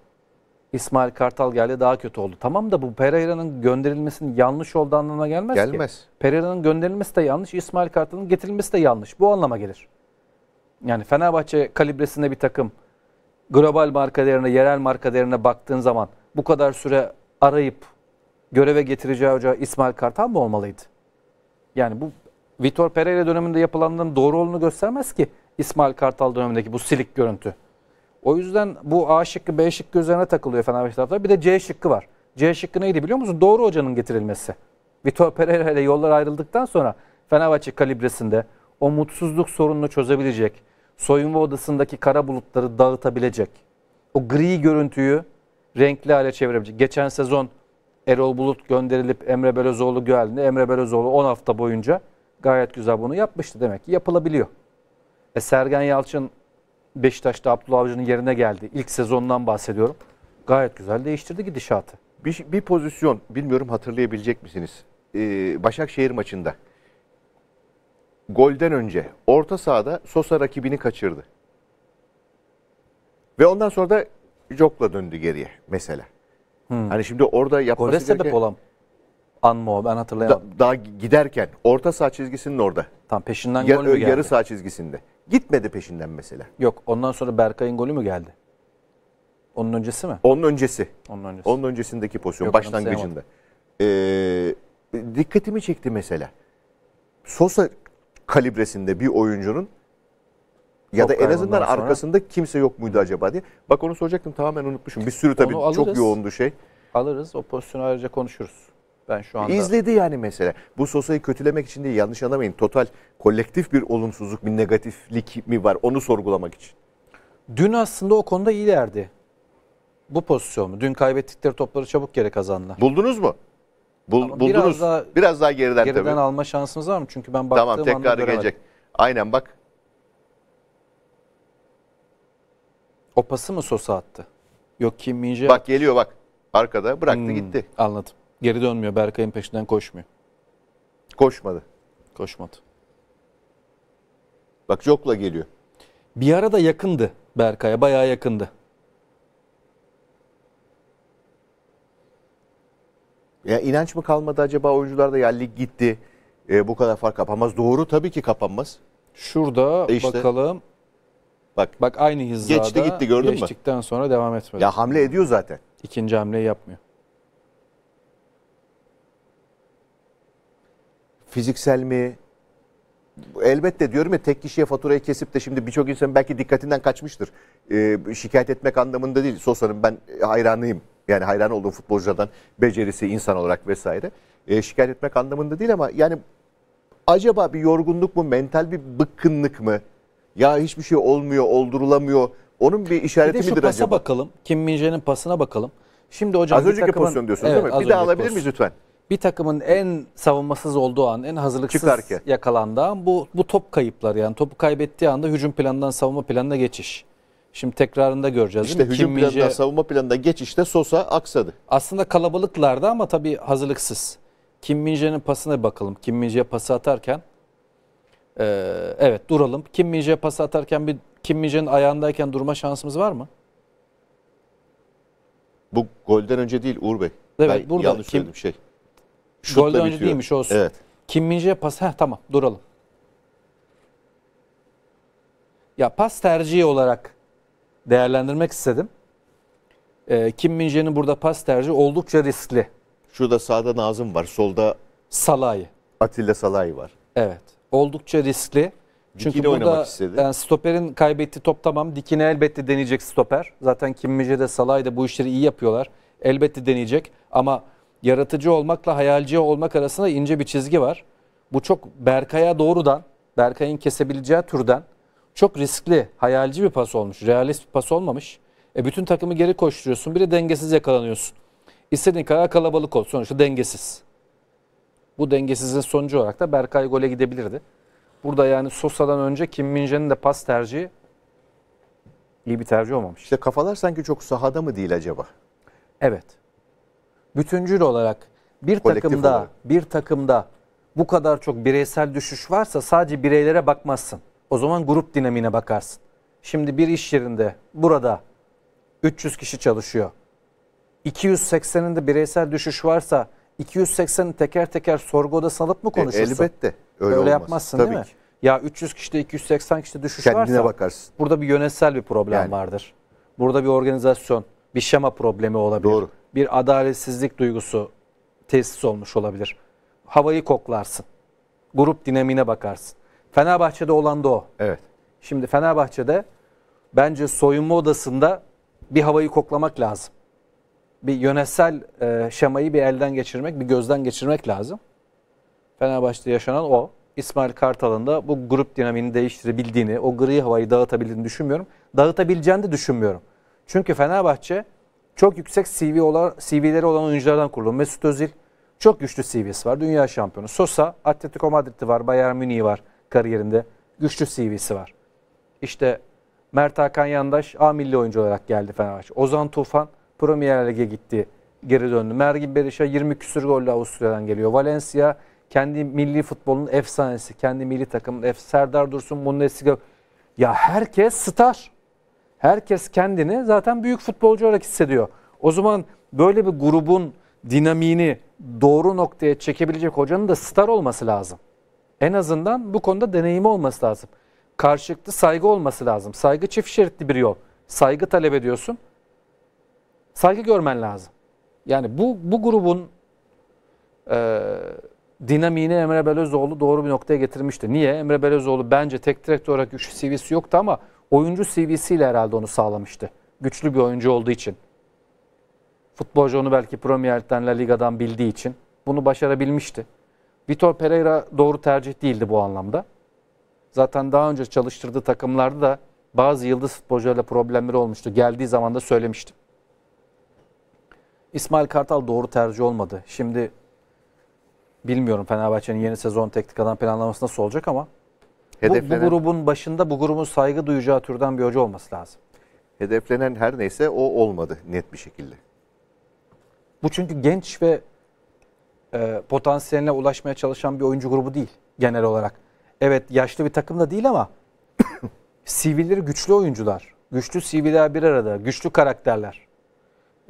İsmail Kartal geldi daha kötü oldu. Tamam da bu Pereira'nın gönderilmesinin yanlış olduğu anlamına gelmez, gelmez. ki. Pereira'nın gönderilmesi de yanlış, İsmail Kartal'ın getirilmesi de yanlış. Bu anlama gelir. Yani Fenerbahçe kalibresinde bir takım global marka değerine, yerel marka değerine baktığın zaman bu kadar süre arayıp göreve getireceği hoca İsmail Kartal mı olmalıydı? Yani bu Vitor Pereira döneminde yapılanların doğru olduğunu göstermez ki İsmail Kartal dönemindeki bu silik görüntü. O yüzden bu A şıkkı B şıkkı üzerine takılıyor Fenerbahçe taraftarı. Bir de C şıkkı var. C şıkkı neydi biliyor musun? Doğru hocanın getirilmesi. Vitor Pereira ile yollar ayrıldıktan sonra Fenerbahçe kalibresinde o mutsuzluk sorununu çözebilecek, soyunma odasındaki kara bulutları dağıtabilecek, o gri görüntüyü renkli hale çevirebilecek. Geçen sezon Erol Bulut gönderilip Emre Belözoğlu geldiğinde Emre Belözoğlu 10 hafta boyunca gayet güzel bunu yapmıştı demek ki yapılabiliyor. E Sergen Yalçın Beşiktaş'ta Abdullah Avcı'nın yerine geldi. İlk sezondan bahsediyorum. Gayet güzel değiştirdi gidişatı. Bir, bir pozisyon bilmiyorum hatırlayabilecek misiniz? Ee, Başakşehir maçında golden önce orta sahada Sosa rakibini kaçırdı. Ve ondan sonra da Jok'la döndü geriye mesela. Hmm. Hani şimdi orada yapması Gole gereken... sebep olan an mı o ben hatırlayamadım. Da, daha giderken orta saha çizgisinin orada. Tam peşinden ya, gol mü geldi? Yarı saha çizgisinde. Gitmedi peşinden mesela. Yok ondan sonra Berkay'ın golü mü geldi? Onun öncesi mi? Onun öncesi. Onun, öncesi. Onun öncesindeki pozisyon Yok, başlangıcında. Ee, dikkatimi çekti mesela. Sosa kalibresinde bir oyuncunun ya da en azından sonra. arkasında kimse yok muydu acaba diye. Bak onu soracaktım tamamen unutmuşum. Bir sürü tabii alırız, çok yoğundu şey. Alırız o pozisyonu ayrıca konuşuruz. Ben şu anda... İzledi yani mesela. Bu sosayı kötülemek için değil yanlış anlamayın. Total kolektif bir olumsuzluk, bir negatiflik mi var onu sorgulamak için. Dün aslında o konuda iyilerdi. Bu pozisyon mu? Dün kaybettikleri topları çabuk geri kazandılar. Buldunuz mu? Bul, Ama buldunuz. Biraz daha, biraz daha geriden, geriden tabii. Geriden alma şansımız var mı? Çünkü ben baktığım tamam, anda Tamam tekrar gelecek. Aynen bak Opası pası mı Sosa attı? Yok Kim Minje Bak geliyor bak. Arkada bıraktı hmm, gitti. Anladım. Geri dönmüyor. Berkay'ın peşinden koşmuyor. Koşmadı. Koşmadı. Bak Jok'la geliyor. Bir ara da yakındı Berkay'a. Bayağı yakındı. Ya inanç mı kalmadı acaba oyuncularda ya lig gitti. E, bu kadar fark kapanmaz. Doğru tabii ki kapanmaz. Şurada e işte. bakalım. Bak, Bak aynı hızda. geçti gitti gördün mü? Geçtikten sonra devam etmedi. Ya hamle ediyor zaten. İkinci hamleyi yapmıyor. Fiziksel mi? Elbette diyorum ya tek kişiye faturayı kesip de şimdi birçok insan belki dikkatinden kaçmıştır. Ee, şikayet etmek anlamında değil. Sosa'nın ben e, hayranıyım. Yani hayran olduğum futbolculardan becerisi insan olarak vesaire. Ee, şikayet etmek anlamında değil ama yani acaba bir yorgunluk mu, mental bir bıkkınlık mı? ya hiçbir şey olmuyor, oldurulamıyor. Onun bir işareti bir de şu midir pasa acaba? bakalım. Kim Minje'nin pasına bakalım. Şimdi hocam Az bir önceki takımın, pozisyon diyorsunuz evet, değil mi? Bir daha alabilir miyiz lütfen? Bir takımın en savunmasız olduğu an, en hazırlıksız yakalandığı an bu, bu top kayıpları yani topu kaybettiği anda hücum planından savunma planına geçiş. Şimdi tekrarında göreceğiz işte hücum Kim planından Minje, savunma planına geçişte Sosa aksadı. Aslında kalabalıklardı ama tabii hazırlıksız. Kim Minje'nin pasına bakalım. Kim Minje pası atarken ee, evet duralım. Kim Mince pas atarken bir Kim Mince'nin ayağındayken durma şansımız var mı? Bu golden önce değil Uğur Bey. Evet ben burada yanlış Kim, şey. Şutla golden bitiyor. önce değilmiş olsun. Evet. Kim Mice pas heh, tamam duralım. Ya pas tercihi olarak değerlendirmek istedim. Ee, Kim Mince'nin burada pas tercihi oldukça riskli. Şurada sağda Nazım var, solda Salay. Atilla Salay var. Evet oldukça riskli. Çünkü Dikine burada yani stoperin kaybettiği top tamam. Dikine elbette deneyecek stoper. Zaten Kimmice de Salay da bu işleri iyi yapıyorlar. Elbette deneyecek ama yaratıcı olmakla hayalci olmak arasında ince bir çizgi var. Bu çok Berkay'a doğrudan, Berkay'ın kesebileceği türden çok riskli, hayalci bir pas olmuş. Realist bir pas olmamış. E bütün takımı geri koşturuyorsun. Bir de dengesiz yakalanıyorsun. İstediğin kadar kalabalık ol. Sonuçta dengesiz. Bu dengesizliğin sonucu olarak da Berkay gole gidebilirdi. Burada yani Sosa'dan önce Kim Minje'nin de pas tercihi iyi bir tercih olmamış. İşte kafalar sanki çok sahada mı değil acaba? Evet. Bütüncül olarak bir Kolektif takımda olarak. bir takımda bu kadar çok bireysel düşüş varsa sadece bireylere bakmazsın. O zaman grup dinamine bakarsın. Şimdi bir iş yerinde burada 300 kişi çalışıyor. 280'inde bireysel düşüş varsa 280'i teker teker sorgu odasına alıp mı e, konuşursun? E, elbette. Öyle, öyle yapmazsın Tabii değil mi? Ya 300 kişide 280 kişide düşüş Kendine varsa bakarsın. burada bir yönetsel bir problem yani. vardır. Burada bir organizasyon, bir şema problemi olabilir. Doğru. Bir adaletsizlik duygusu tesis olmuş olabilir. Havayı koklarsın. Grup dinamine bakarsın. Fenerbahçe'de olan da o. Evet. Şimdi Fenerbahçe'de bence soyunma odasında bir havayı koklamak lazım bir yönetsel e, şemayı bir elden geçirmek, bir gözden geçirmek lazım. Fenerbahçe'de yaşanan o. İsmail Kartal'ın da bu grup dinamini değiştirebildiğini, o gri havayı dağıtabildiğini düşünmüyorum. Dağıtabileceğini de düşünmüyorum. Çünkü Fenerbahçe çok yüksek CV olan, CV'leri olan oyunculardan kurulu. Mesut Özil çok güçlü CV'si var. Dünya şampiyonu. Sosa, Atletico Madrid'i var, Bayern Münih var kariyerinde. Güçlü CV'si var. İşte Mert Hakan Yandaş A milli oyuncu olarak geldi Fenerbahçe. Ozan Tufan Premier Lig'e gitti geri döndü. Mergin Berisha 20 küsür golle Avusturya'dan geliyor. Valencia kendi milli futbolun efsanesi, kendi milli takımın Serdar Dursun, Bundesliga. Ya herkes star. Herkes kendini zaten büyük futbolcu olarak hissediyor. O zaman böyle bir grubun dinamini doğru noktaya çekebilecek hocanın da star olması lazım. En azından bu konuda deneyimi olması lazım. Karşılıklı saygı olması lazım. Saygı çift şeritli bir yol. Saygı talep ediyorsun saygı görmen lazım. Yani bu, bu grubun e, dinamiğini Emre Belözoğlu doğru bir noktaya getirmişti. Niye? Emre Belözoğlu bence tek direktör olarak güçlü CV'si yoktu ama oyuncu CV'siyle herhalde onu sağlamıştı. Güçlü bir oyuncu olduğu için. Futbolcu onu belki Premier Lig'den, La Liga'dan bildiği için bunu başarabilmişti. Vitor Pereira doğru tercih değildi bu anlamda. Zaten daha önce çalıştırdığı takımlarda da bazı yıldız futbolcularla problemleri olmuştu. Geldiği zaman da söylemiştim. İsmail Kartal doğru tercih olmadı. Şimdi bilmiyorum Fenerbahçe'nin yeni sezon teknik adam planlaması nasıl olacak ama Hedeflenen... bu, bu grubun başında bu grubun saygı duyacağı türden bir hoca olması lazım. Hedeflenen her neyse o olmadı net bir şekilde. Bu çünkü genç ve e, potansiyeline ulaşmaya çalışan bir oyuncu grubu değil genel olarak. Evet yaşlı bir takım da değil ama CV'leri güçlü oyuncular. Güçlü CV'ler bir arada, güçlü karakterler.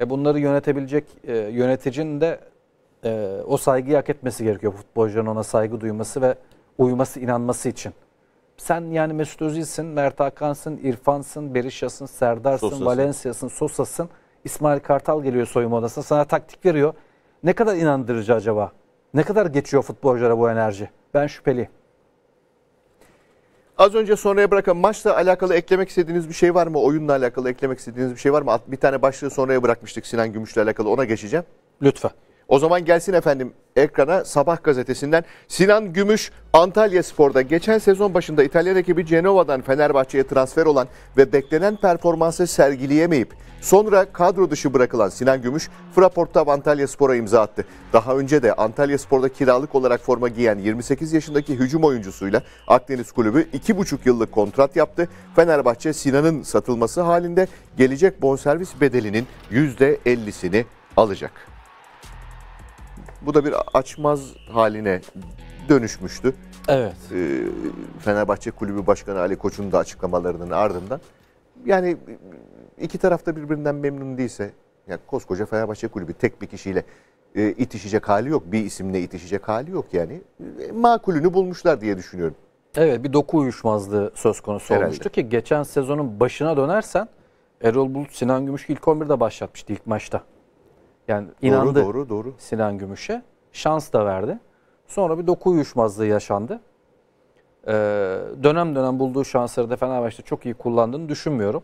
E bunları yönetebilecek e, yöneticinin de e, o saygıyı hak etmesi gerekiyor. Futbolcuların ona saygı duyması ve uyuması, inanması için. Sen yani Mesut Özil'sin, Mert Hakan'sın, İrfan'sın, Berişas'ın, Serdar'sın, Sosa'sın. Valencia'sın, Sosa'sın. İsmail Kartal geliyor soyunma odasına sana taktik veriyor. Ne kadar inandırıcı acaba? Ne kadar geçiyor futbolculara bu enerji? Ben şüpheliyim. Az önce sonraya bırakan maçla alakalı eklemek istediğiniz bir şey var mı? Oyunla alakalı eklemek istediğiniz bir şey var mı? Bir tane başlığı sonraya bırakmıştık Sinan Gümüş'le alakalı ona geçeceğim. Lütfen. O zaman gelsin efendim ekrana Sabah gazetesinden Sinan Gümüş Antalya Spor'da geçen sezon başında İtalya'daki bir Cenova'dan Fenerbahçe'ye transfer olan ve beklenen performansı sergileyemeyip sonra kadro dışı bırakılan Sinan Gümüş Fraport'ta Antalya Spor'a imza attı. Daha önce de Antalya Spor'da kiralık olarak forma giyen 28 yaşındaki hücum oyuncusuyla Akdeniz Kulübü 2,5 yıllık kontrat yaptı. Fenerbahçe Sinan'ın satılması halinde gelecek bonservis bedelinin %50'sini alacak. Bu da bir açmaz haline dönüşmüştü. Evet. Ee, Fenerbahçe Kulübü Başkanı Ali Koç'un da açıklamalarının ardından. Yani iki tarafta birbirinden memnun değilse, yani koskoca Fenerbahçe Kulübü tek bir kişiyle e, itişecek hali yok. Bir isimle itişecek hali yok yani. E, makulünü bulmuşlar diye düşünüyorum. Evet bir doku uyuşmazlığı söz konusu Herhalde. olmuştu ki geçen sezonun başına dönersen Erol Bulut Sinan Gümüş ilk 11'de başlatmıştı ilk maçta. Yani doğru, inandı doğru, doğru. Sinan Gümüş'e. Şans da verdi. Sonra bir doku uyuşmazlığı yaşandı. Ee, dönem dönem bulduğu şansları da Fenerbahçe'de çok iyi kullandığını düşünmüyorum.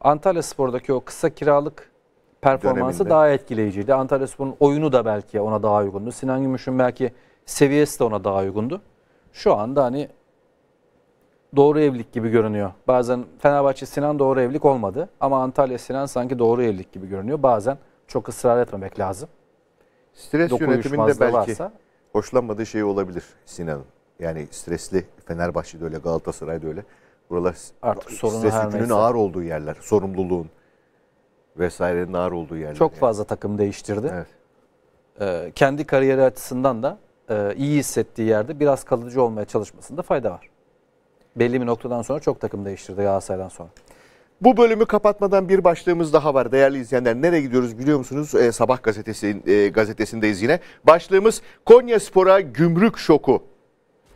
Antalya Spor'daki o kısa kiralık performansı Döneminde. daha etkileyiciydi. Antalya Spor'un oyunu da belki ona daha uygundu. Sinan Gümüş'ün belki seviyesi de ona daha uygundu. Şu anda hani doğru evlilik gibi görünüyor. Bazen Fenerbahçe Sinan doğru evlilik olmadı ama Antalya Sinan sanki doğru evlilik gibi görünüyor. Bazen çok ısrar etmemek lazım. Stres Doku yönetiminde belki varsa, hoşlanmadığı şey olabilir Sinan'ın. Yani stresli Fenerbahçe'de öyle Galatasaray'da öyle. Buralar artık stres yükünün ağır olduğu yerler. Sorumluluğun vesairenin ağır olduğu yerler. Çok yani. fazla takım değiştirdi. Evet. Ee, kendi kariyeri açısından da e, iyi hissettiği yerde biraz kalıcı olmaya çalışmasında fayda var. Belli bir noktadan sonra çok takım değiştirdi Galatasaray'dan sonra. Bu bölümü kapatmadan bir başlığımız daha var değerli izleyenler. Nereye gidiyoruz biliyor musunuz? Ee, Sabah gazetesi, e, gazetesindeyiz yine. Başlığımız Konya Spor'a gümrük şoku.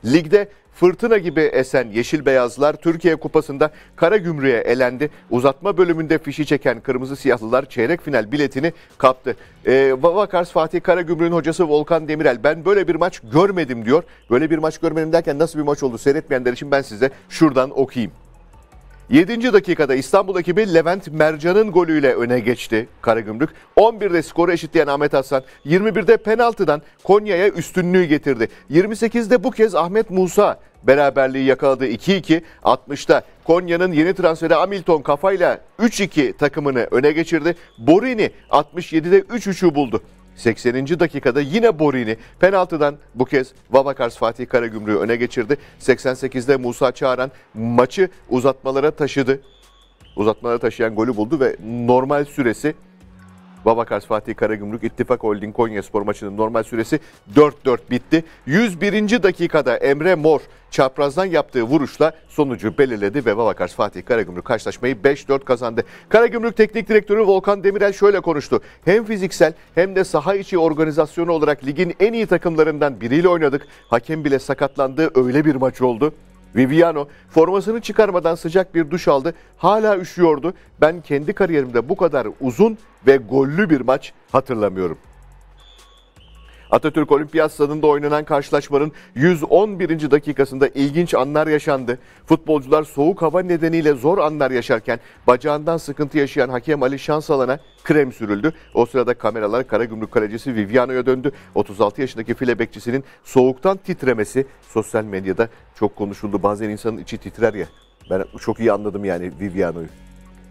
Ligde fırtına gibi esen Yeşil Beyazlar Türkiye Kupası'nda kara gümrüğe elendi. Uzatma bölümünde fişi çeken Kırmızı Siyahlılar çeyrek final biletini kaptı. Ee, Vakars Fatih Kara Karagümrük'ün hocası Volkan Demirel ben böyle bir maç görmedim diyor. Böyle bir maç görmedim derken nasıl bir maç oldu seyretmeyenler için ben size şuradan okuyayım. 7. dakikada İstanbul ekibi Levent Mercan'ın golüyle öne geçti Karagümrük. 11'de skoru eşitleyen Ahmet Hasan 21'de penaltıdan Konya'ya üstünlüğü getirdi. 28'de bu kez Ahmet Musa beraberliği yakaladı 2-2. 60'ta Konya'nın yeni transferi Hamilton kafayla 3-2 takımını öne geçirdi. Borini 67'de 3-3'ü buldu. 80. dakikada yine Borini penaltıdan bu kez Vabakars Fatih Karagümrük'ü öne geçirdi. 88'de Musa Çağran maçı uzatmalara taşıdı. Uzatmalara taşıyan golü buldu ve normal süresi Babakars Fatih Karagümrük İttifak Holding Konya Spor maçının normal süresi 4-4 bitti. 101. dakikada Emre Mor çaprazdan yaptığı vuruşla sonucu belirledi ve Babakars Fatih Karagümrük karşılaşmayı 5-4 kazandı. Karagümrük Teknik Direktörü Volkan Demirel şöyle konuştu. Hem fiziksel hem de saha içi organizasyonu olarak ligin en iyi takımlarından biriyle oynadık. Hakem bile sakatlandı öyle bir maç oldu. Viviano formasını çıkarmadan sıcak bir duş aldı. Hala üşüyordu. Ben kendi kariyerimde bu kadar uzun ve gollü bir maç hatırlamıyorum. Atatürk Olimpiyat Stadında oynanan karşılaşmanın 111. dakikasında ilginç anlar yaşandı. Futbolcular soğuk hava nedeniyle zor anlar yaşarken bacağından sıkıntı yaşayan hakem Ali Şansalan'a krem sürüldü. O sırada kameralar Karagümrük kalecisi Viviano'ya döndü. 36 yaşındaki file bekçisinin soğuktan titremesi sosyal medyada çok konuşuldu. Bazen insanın içi titrer ya. Ben çok iyi anladım yani Viviano'yu.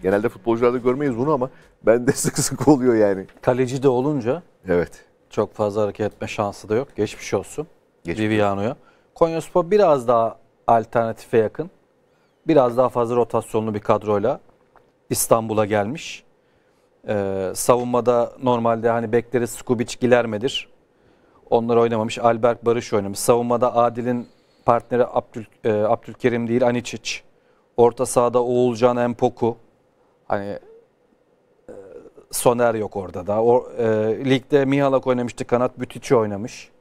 Genelde futbolcularda görmeyiz bunu ama bende sık sık oluyor yani. Kaleci de olunca. Evet. Çok fazla hareket etme şansı da yok. Geçmiş olsun Geçmiş. Viviano'ya. Konyaspor biraz daha alternatife yakın. Biraz daha fazla rotasyonlu bir kadroyla İstanbul'a gelmiş. Ee, savunmada normalde hani bekleri Skubic Gilerme'dir. Onlar oynamamış. Albert Barış oynamış. Savunmada Adil'in partneri Abdül, e, Abdülkerim değil Aniçiç. Orta sahada Oğulcan Empoku. Hani Soner yok orada da. O, e, ligde Mihalak oynamıştı kanat, Bütiçi oynamış.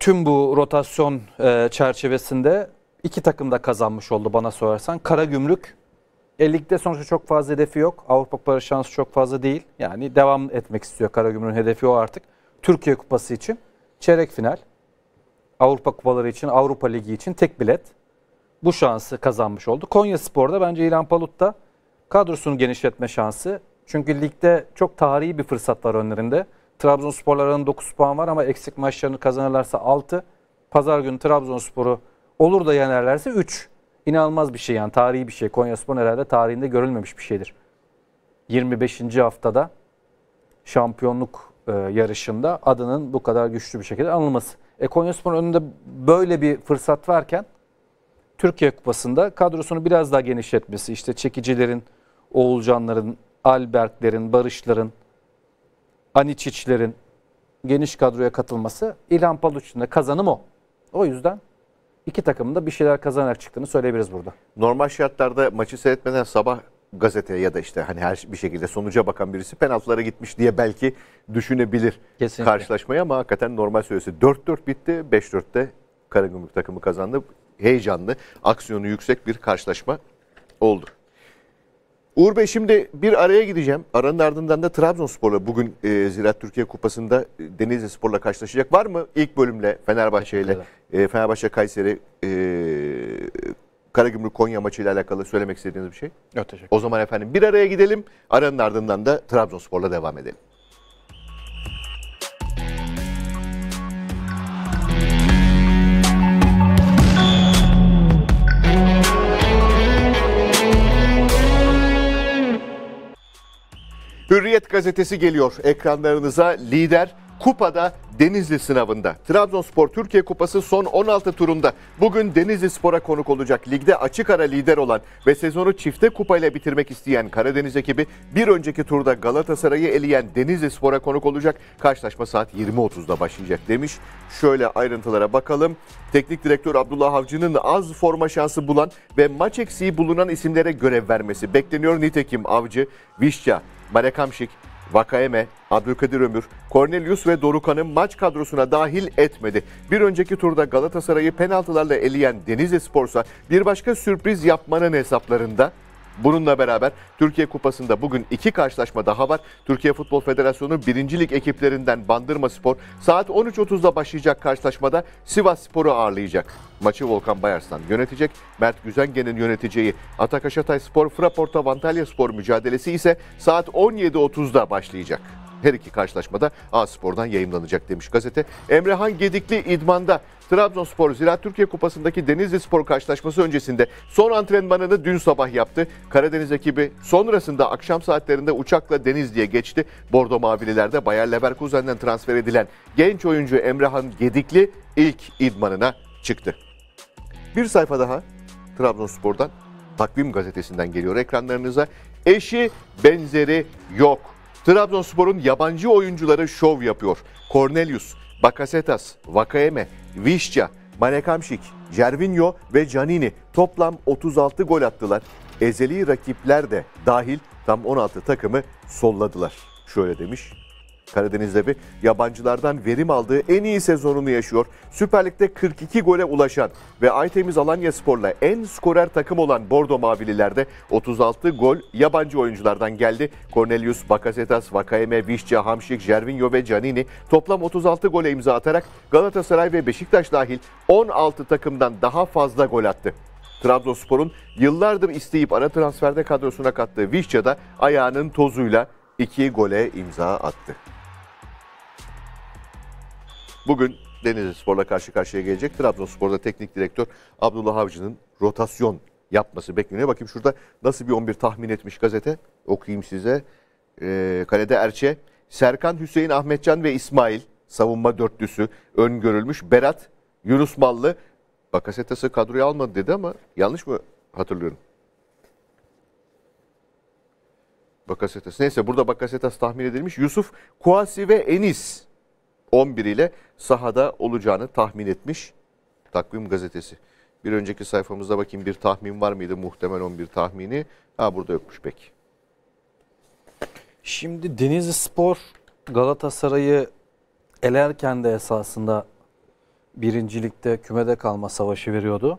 Tüm bu rotasyon e, çerçevesinde iki takım da kazanmış oldu bana sorarsan. Karagümrük e, ligde sonuçta çok fazla hedefi yok. Avrupa Kupası şansı çok fazla değil. Yani devam etmek istiyor Karagümrük'ün hedefi o artık. Türkiye Kupası için çeyrek final. Avrupa Kupaları için, Avrupa Ligi için tek bilet. Bu şansı kazanmış oldu. Konya Spor'da bence İlhan Palut da kadrosunu genişletme şansı. Çünkü ligde çok tarihi bir fırsat var önlerinde. Trabzonsporların aranın 9 puan var ama eksik maçlarını kazanırlarsa 6. Pazar günü Trabzonspor'u olur da yenerlerse 3. İnanılmaz bir şey yani tarihi bir şey. Konyaspor herhalde tarihinde görülmemiş bir şeydir. 25. haftada şampiyonluk e, yarışında adının bu kadar güçlü bir şekilde anılması. E, Konyaspor'un önünde böyle bir fırsat varken Türkiye Kupası'nda kadrosunu biraz daha genişletmesi, işte çekicilerin Oğulcanların, Albertlerin, Barışların, Aniçiçlerin geniş kadroya katılması İlhan Paluç'un da kazanım o. O yüzden iki takımın da bir şeyler kazanarak çıktığını söyleyebiliriz burada. Normal şartlarda maçı seyretmeden sabah gazeteye ya da işte hani her bir şekilde sonuca bakan birisi penaltılara gitmiş diye belki düşünebilir Kesinlikle. karşılaşmayı ama hakikaten normal süresi 4-4 bitti. 5-4'te Karagümrük takımı kazandı. Heyecanlı, aksiyonu yüksek bir karşılaşma oldu. Uğur Bey şimdi bir araya gideceğim. Aranın ardından da Trabzonspor'la bugün e, Ziraat Türkiye Kupası'nda e, Denizli Spor'la karşılaşacak. Var mı ilk bölümle Fenerbahçe ile e, Fenerbahçe Kayseri e, Karagümrük Konya maçıyla alakalı söylemek istediğiniz bir şey? Yok teşekkür O zaman efendim bir araya gidelim. Aranın ardından da Trabzonspor'la devam edelim. Hürriyet gazetesi geliyor ekranlarınıza. Lider kupada Denizli sınavında. Trabzonspor Türkiye Kupası son 16 turunda bugün Denizli Spor'a konuk olacak. Ligde açık ara lider olan ve sezonu çifte kupayla bitirmek isteyen Karadeniz ekibi bir önceki turda Galatasaray'ı eleyen Denizli Spor'a konuk olacak. Karşılaşma saat 20.30'da başlayacak demiş. Şöyle ayrıntılara bakalım. Teknik direktör Abdullah Avcı'nın az forma şansı bulan ve maç eksiği bulunan isimlere görev vermesi bekleniyor. Nitekim Avcı, Vişça, Marek Hamşik, Vakaeme, Abdülkadir Ömür, Cornelius ve Dorukan'ı maç kadrosuna dahil etmedi. Bir önceki turda Galatasaray'ı penaltılarla eleyen Denizli Spor'sa bir başka sürpriz yapmanın hesaplarında Bununla beraber Türkiye Kupası'nda bugün iki karşılaşma daha var. Türkiye Futbol Federasyonu 1. Lig ekiplerinden Bandırma Spor saat 13.30'da başlayacak karşılaşmada Sivas Spor'u ağırlayacak. Maçı Volkan Bayarslan yönetecek. Mert Güzengen'in yöneteceği Atakaşatay Spor Fraporta Vantalya Spor mücadelesi ise saat 17.30'da başlayacak. Her iki karşılaşmada A Spor'dan yayınlanacak demiş gazete. Emrehan Gedikli idmanda Trabzonspor Ziraat Türkiye Kupası'ndaki Denizli Spor karşılaşması öncesinde son antrenmanını dün sabah yaptı. Karadeniz ekibi sonrasında akşam saatlerinde uçakla Denizli'ye geçti. Bordo Mavililerde Bayer Leverkusen'den transfer edilen genç oyuncu Emrehan Gedikli ilk idmanına çıktı. Bir sayfa daha Trabzonspor'dan Takvim gazetesinden geliyor ekranlarınıza. Eşi benzeri yok. Trabzonspor'un yabancı oyuncuları şov yapıyor. Cornelius, Bakasetas, Vakayeme, Vişça, Manekamşik, Jervinho ve Canini toplam 36 gol attılar. Ezeli rakipler de dahil tam 16 takımı solladılar. Şöyle demiş Karadeniz'de bir yabancılardan verim aldığı en iyi sezonunu yaşıyor. Süper Lig'de 42 gole ulaşan ve Aytemiz Alanya Spor'la en skorer takım olan Bordo Mavililerde 36 gol yabancı oyunculardan geldi. Cornelius, Bakasetas, Vakayeme, Vişça, Hamşik, Jervinho ve Canini toplam 36 gole imza atarak Galatasaray ve Beşiktaş dahil 16 takımdan daha fazla gol attı. Trabzonspor'un yıllardır isteyip ara transferde kadrosuna kattığı Vişça da ayağının tozuyla 2 gole imza attı. Bugün Denizli Spor'la karşı karşıya gelecek. Trabzonspor'da teknik direktör Abdullah Avcı'nın rotasyon yapması bekleniyor. Bakayım şurada nasıl bir 11 tahmin etmiş gazete. Okuyayım size. Ee, kalede Erçe, Serkan, Hüseyin, Ahmetcan ve İsmail savunma dörtlüsü öngörülmüş. Berat, Yunus Mallı, Bakasetas'ı kadroya almadı dedi ama yanlış mı hatırlıyorum? Bakasetas. Neyse burada Bakasetas tahmin edilmiş. Yusuf, Kuasi ve Enis 11 ile sahada olacağını tahmin etmiş Takvim Gazetesi. Bir önceki sayfamızda bakayım bir tahmin var mıydı muhtemel 11 tahmini? Ha burada yokmuş peki. Şimdi Denizli Spor Galatasaray'ı elerken de esasında birincilikte kümede kalma savaşı veriyordu.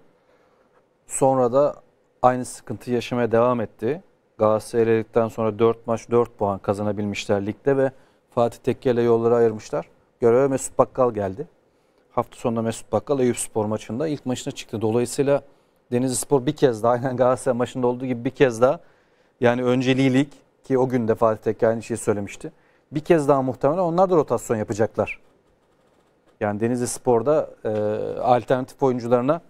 Sonra da aynı sıkıntı yaşamaya devam etti. Galatasaray'dan sonra 4 maç 4 puan kazanabilmişler ligde ve Fatih Tekke ile yolları ayırmışlar göreve Mesut Bakkal geldi. Hafta sonunda Mesut Bakkal Eyüp Spor maçında ilk maçına çıktı. Dolayısıyla Denizli Spor bir kez daha aynen Galatasaray maçında olduğu gibi bir kez daha yani önceliği ki o gün de Fatih Tekke aynı şeyi söylemişti. Bir kez daha muhtemelen onlar da rotasyon yapacaklar. Yani Denizli Spor'da e, alternatif oyuncularına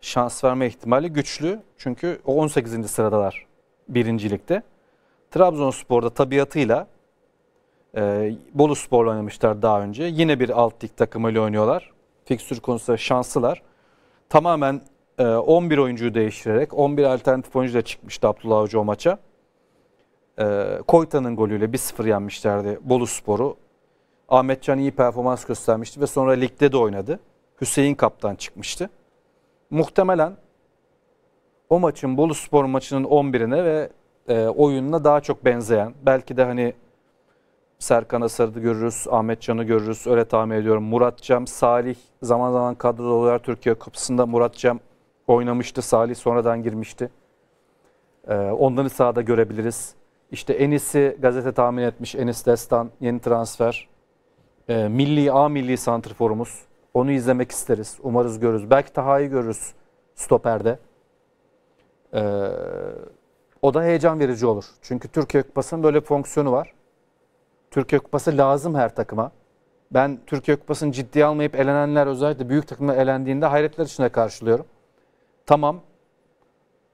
şans verme ihtimali güçlü. Çünkü o 18. sıradalar birincilikte. Trabzonspor'da tabiatıyla ee, Bolu Spor'la oynamışlar daha önce. Yine bir alt lig takımıyla oynuyorlar. Fikstür konusunda şanslılar. Tamamen e, 11 oyuncuyu değiştirerek 11 alternatif oyuncu da çıkmıştı Abdullah Hoca o maça. Ee, Koyta'nın golüyle 1-0 yenmişlerdi Bolu Spor'u. Ahmetcan iyi performans göstermişti ve sonra ligde de oynadı. Hüseyin Kaptan çıkmıştı. Muhtemelen o maçın Bolu Spor maçının 11'ine ve e, oyununa daha çok benzeyen belki de hani Serkan Asar'ı görürüz, Ahmet Can'ı görürüz öyle tahmin ediyorum. Murat Cem, Salih zaman zaman kadroda oluyor Türkiye Kupası'nda Murat Cem oynamıştı, Salih sonradan girmişti. Ee, onları sahada görebiliriz. İşte Enis'i gazete tahmin etmiş, Enis Destan yeni transfer. Ee, milli, A milli santriforumuz. Onu izlemek isteriz, umarız görürüz. Belki Taha'yı görürüz stoperde. Ee, o da heyecan verici olur. Çünkü Türkiye Kupası'nın böyle fonksiyonu var. Türkiye Kupası lazım her takıma. Ben Türkiye Kupası'nı ciddiye almayıp elenenler özellikle büyük takımlar elendiğinde hayretler içinde karşılıyorum. Tamam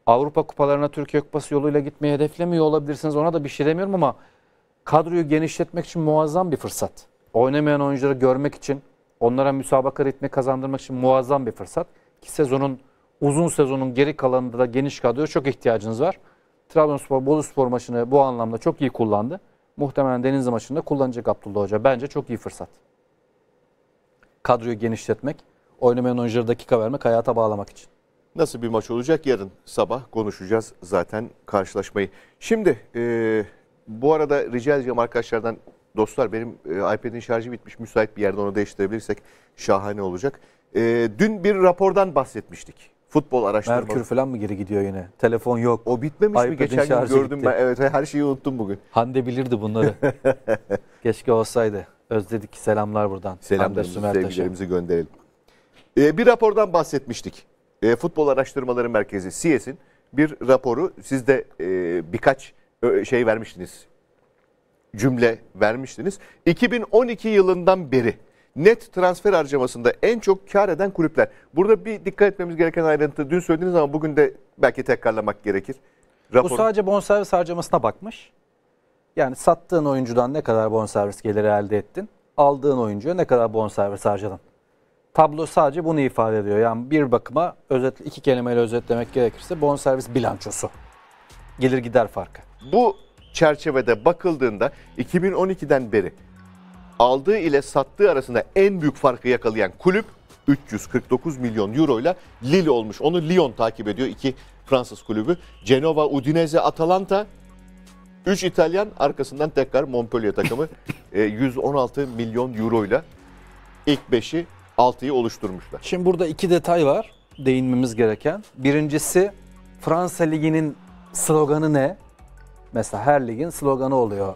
Avrupa kupalarına Türkiye Kupası yoluyla gitmeyi hedeflemiyor olabilirsiniz. Ona da bir şey demiyorum ama kadroyu genişletmek için muazzam bir fırsat. Oynamayan oyuncuları görmek için, onlara müsabaka ritmi kazandırmak için muazzam bir fırsat. Ki sezonun, uzun sezonun geri kalanında da geniş kadroya çok ihtiyacınız var. Trabzonspor, Boluspor maçını bu anlamda çok iyi kullandı muhtemelen Denizli maçında kullanacak Abdullah Hoca. Bence çok iyi fırsat. Kadroyu genişletmek, oynamayan oyuncuları dakika vermek, hayata bağlamak için. Nasıl bir maç olacak yarın sabah konuşacağız zaten karşılaşmayı. Şimdi e, bu arada rica edeceğim arkadaşlardan dostlar benim e, iPad'in şarjı bitmiş müsait bir yerde onu değiştirebilirsek şahane olacak. E, dün bir rapordan bahsetmiştik futbol araştırması. Merkür falan mı geri gidiyor yine? Telefon yok. O bitmemiş iPad'in mi? Geçen gün gördüm gitti. ben. Evet her şeyi unuttum bugün. Hande bilirdi bunları. Keşke olsaydı. Özledik. Selamlar buradan. Selamlarımızı, sevgilerimizi gönderelim. Ee, bir rapordan bahsetmiştik. Ee, Futbol Araştırmaları Merkezi CIES'in bir raporu. Siz de e, birkaç şey vermiştiniz. Cümle vermiştiniz. 2012 yılından beri net transfer harcamasında en çok kar eden kulüpler. Burada bir dikkat etmemiz gereken ayrıntı dün söylediğiniz ama bugün de belki tekrarlamak gerekir. Rapor... Bu sadece bonservis harcamasına bakmış. Yani sattığın oyuncudan ne kadar bonservis geliri elde ettin? Aldığın oyuncuya ne kadar bonservis harcadın? Tablo sadece bunu ifade ediyor. Yani bir bakıma özet, iki kelimeyle özetlemek gerekirse bonservis bilançosu. Gelir gider farkı. Bu çerçevede bakıldığında 2012'den beri aldığı ile sattığı arasında en büyük farkı yakalayan kulüp 349 milyon euro ile Lille olmuş. Onu Lyon takip ediyor iki Fransız kulübü. Genova Udinese, Atalanta 3 İtalyan arkasından tekrar Montpellier takımı 116 e, milyon euro ile ilk 5'i 6'yı oluşturmuşlar. Şimdi burada iki detay var değinmemiz gereken. Birincisi Fransa Ligi'nin sloganı ne? Mesela her ligin sloganı oluyor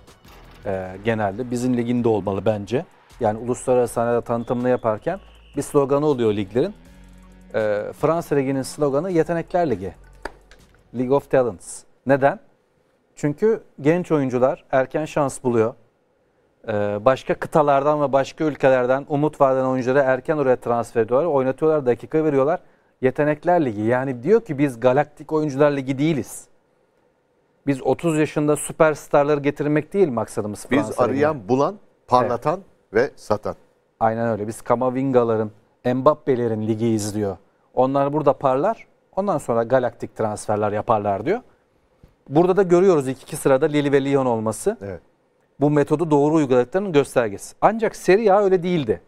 e, genelde. Bizim liginde olmalı bence. Yani uluslararası sahnede tanıtımını yaparken bir sloganı oluyor liglerin. E, Fransa Ligi'nin sloganı Yetenekler Ligi. League of Talents. Neden? Çünkü genç oyuncular erken şans buluyor. E, başka kıtalardan ve başka ülkelerden umut vaden oyuncuları erken oraya transfer ediyorlar. Oynatıyorlar, dakika veriyorlar. Yetenekler Ligi. Yani diyor ki biz Galaktik Oyuncular Ligi değiliz. Biz 30 yaşında süperstarları getirmek değil maksadımız. Biz arayan, yani. bulan, parlatan evet. ve satan. Aynen öyle. Biz Kamavingaların, Mbappe'lerin ligi izliyor. Onlar burada parlar. Ondan sonra galaktik transferler yaparlar diyor. Burada da görüyoruz iki iki sırada Lille ve Lyon olması. Evet. Bu metodu doğru uyguladıklarının göstergesi. Ancak Serie A öyle değildi.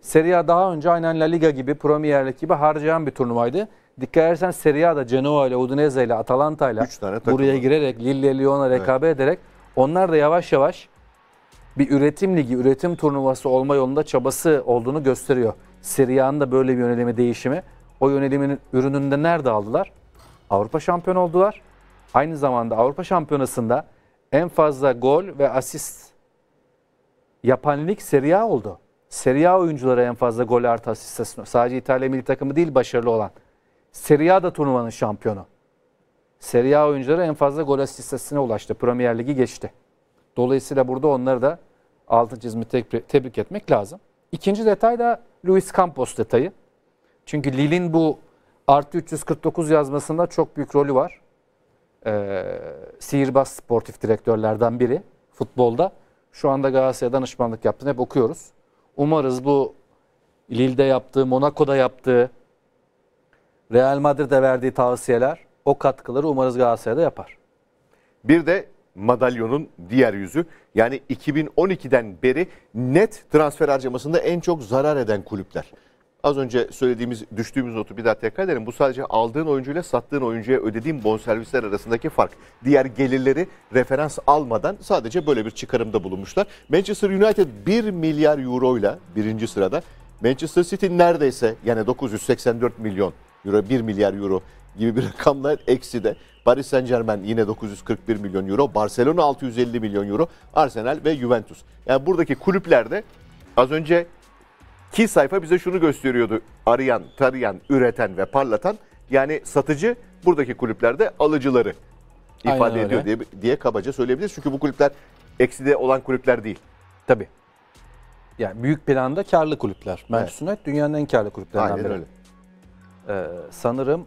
Serie A daha önce aynen La Liga gibi, Premier League gibi harcayan bir turnuvaydı. Dikkat edersen Serie A'da Genoa ile Udinese ile Atalanta ile buraya girerek Lille, Lyon'a rekabet evet. ederek onlar da yavaş yavaş bir üretim ligi, üretim turnuvası olma yolunda çabası olduğunu gösteriyor. Serie A'nın da böyle bir yönelimi değişimi. O yönelimin ürününü de nerede aldılar? Avrupa şampiyon oldular. Aynı zamanda Avrupa Şampiyonası'nda en fazla gol ve asist yapan lig Serie A oldu. Serie A oyunculara en fazla gol artı asist. Sadece İtalya milli takımı değil başarılı olan. Serie A da turnuvanın şampiyonu. Serie A oyuncuları en fazla gol asistesine ulaştı. Premier Ligi geçti. Dolayısıyla burada onları da altın çizimi tebrik, tebrik etmek lazım. İkinci detay da Luis Campos detayı. Çünkü Lille'in bu artı 349 yazmasında çok büyük rolü var. Ee, sihirbaz sportif direktörlerden biri futbolda. Şu anda Galatasaray'a danışmanlık yaptığını hep okuyoruz. Umarız bu Lille'de yaptığı, Monaco'da yaptığı, Real Madrid'e verdiği tavsiyeler o katkıları umarız Galatasaray'da yapar. Bir de madalyonun diğer yüzü yani 2012'den beri net transfer harcamasında en çok zarar eden kulüpler. Az önce söylediğimiz düştüğümüz notu bir daha tekrar edelim. Bu sadece aldığın oyuncuyla sattığın oyuncuya ödediğin bonservisler arasındaki fark. Diğer gelirleri referans almadan sadece böyle bir çıkarımda bulunmuşlar. Manchester United 1 milyar euro ile birinci sırada. Manchester City neredeyse yani 984 milyon euro, 1 milyar euro gibi bir rakamlar eksi de. Paris Saint Germain yine 941 milyon euro, Barcelona 650 milyon euro, Arsenal ve Juventus. Yani buradaki kulüplerde az önce ki sayfa bize şunu gösteriyordu. Arayan, tarayan, üreten ve parlatan yani satıcı buradaki kulüplerde alıcıları ifade Aynen ediyor diye, diye kabaca söyleyebiliriz. Çünkü bu kulüpler ekside olan kulüpler değil. Tabii. Yani büyük planda karlı kulüpler. Manchester evet. dünyanın en karlı kulüplerinden Aynen biri. Öyle. Ee, sanırım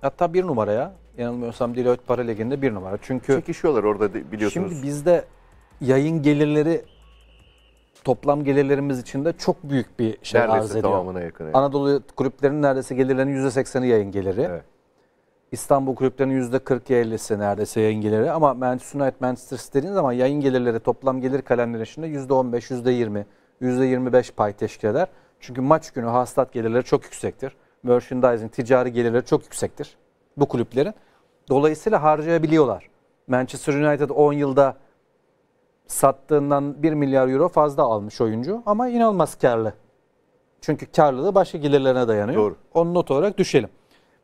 hatta bir numaraya yanılmıyorsam Deloitte Para Ligi'nde bir numara. Çünkü çekişiyorlar orada biliyorsunuz. şimdi bizde yayın gelirleri toplam gelirlerimiz içinde çok büyük bir şey arz ediyor. tamamına yakın. yani. Anadolu kulüplerinin neredeyse gelirlerinin %80'i yayın geliri. Evet. İstanbul kulüplerinin %40-50'si neredeyse yayın geliri. Ama Manchester United, Manchester City dediğin zaman yayın gelirleri toplam gelir kalemlerinde %15, %20, %25 pay teşkil eder. Çünkü maç günü hasılat gelirleri çok yüksektir merchandising, ticari gelirleri çok yüksektir bu kulüplerin. Dolayısıyla harcayabiliyorlar. Manchester United 10 yılda sattığından 1 milyar euro fazla almış oyuncu ama inanılmaz karlı. Çünkü karlılığı başka gelirlerine dayanıyor. Doğru. Onu not olarak düşelim.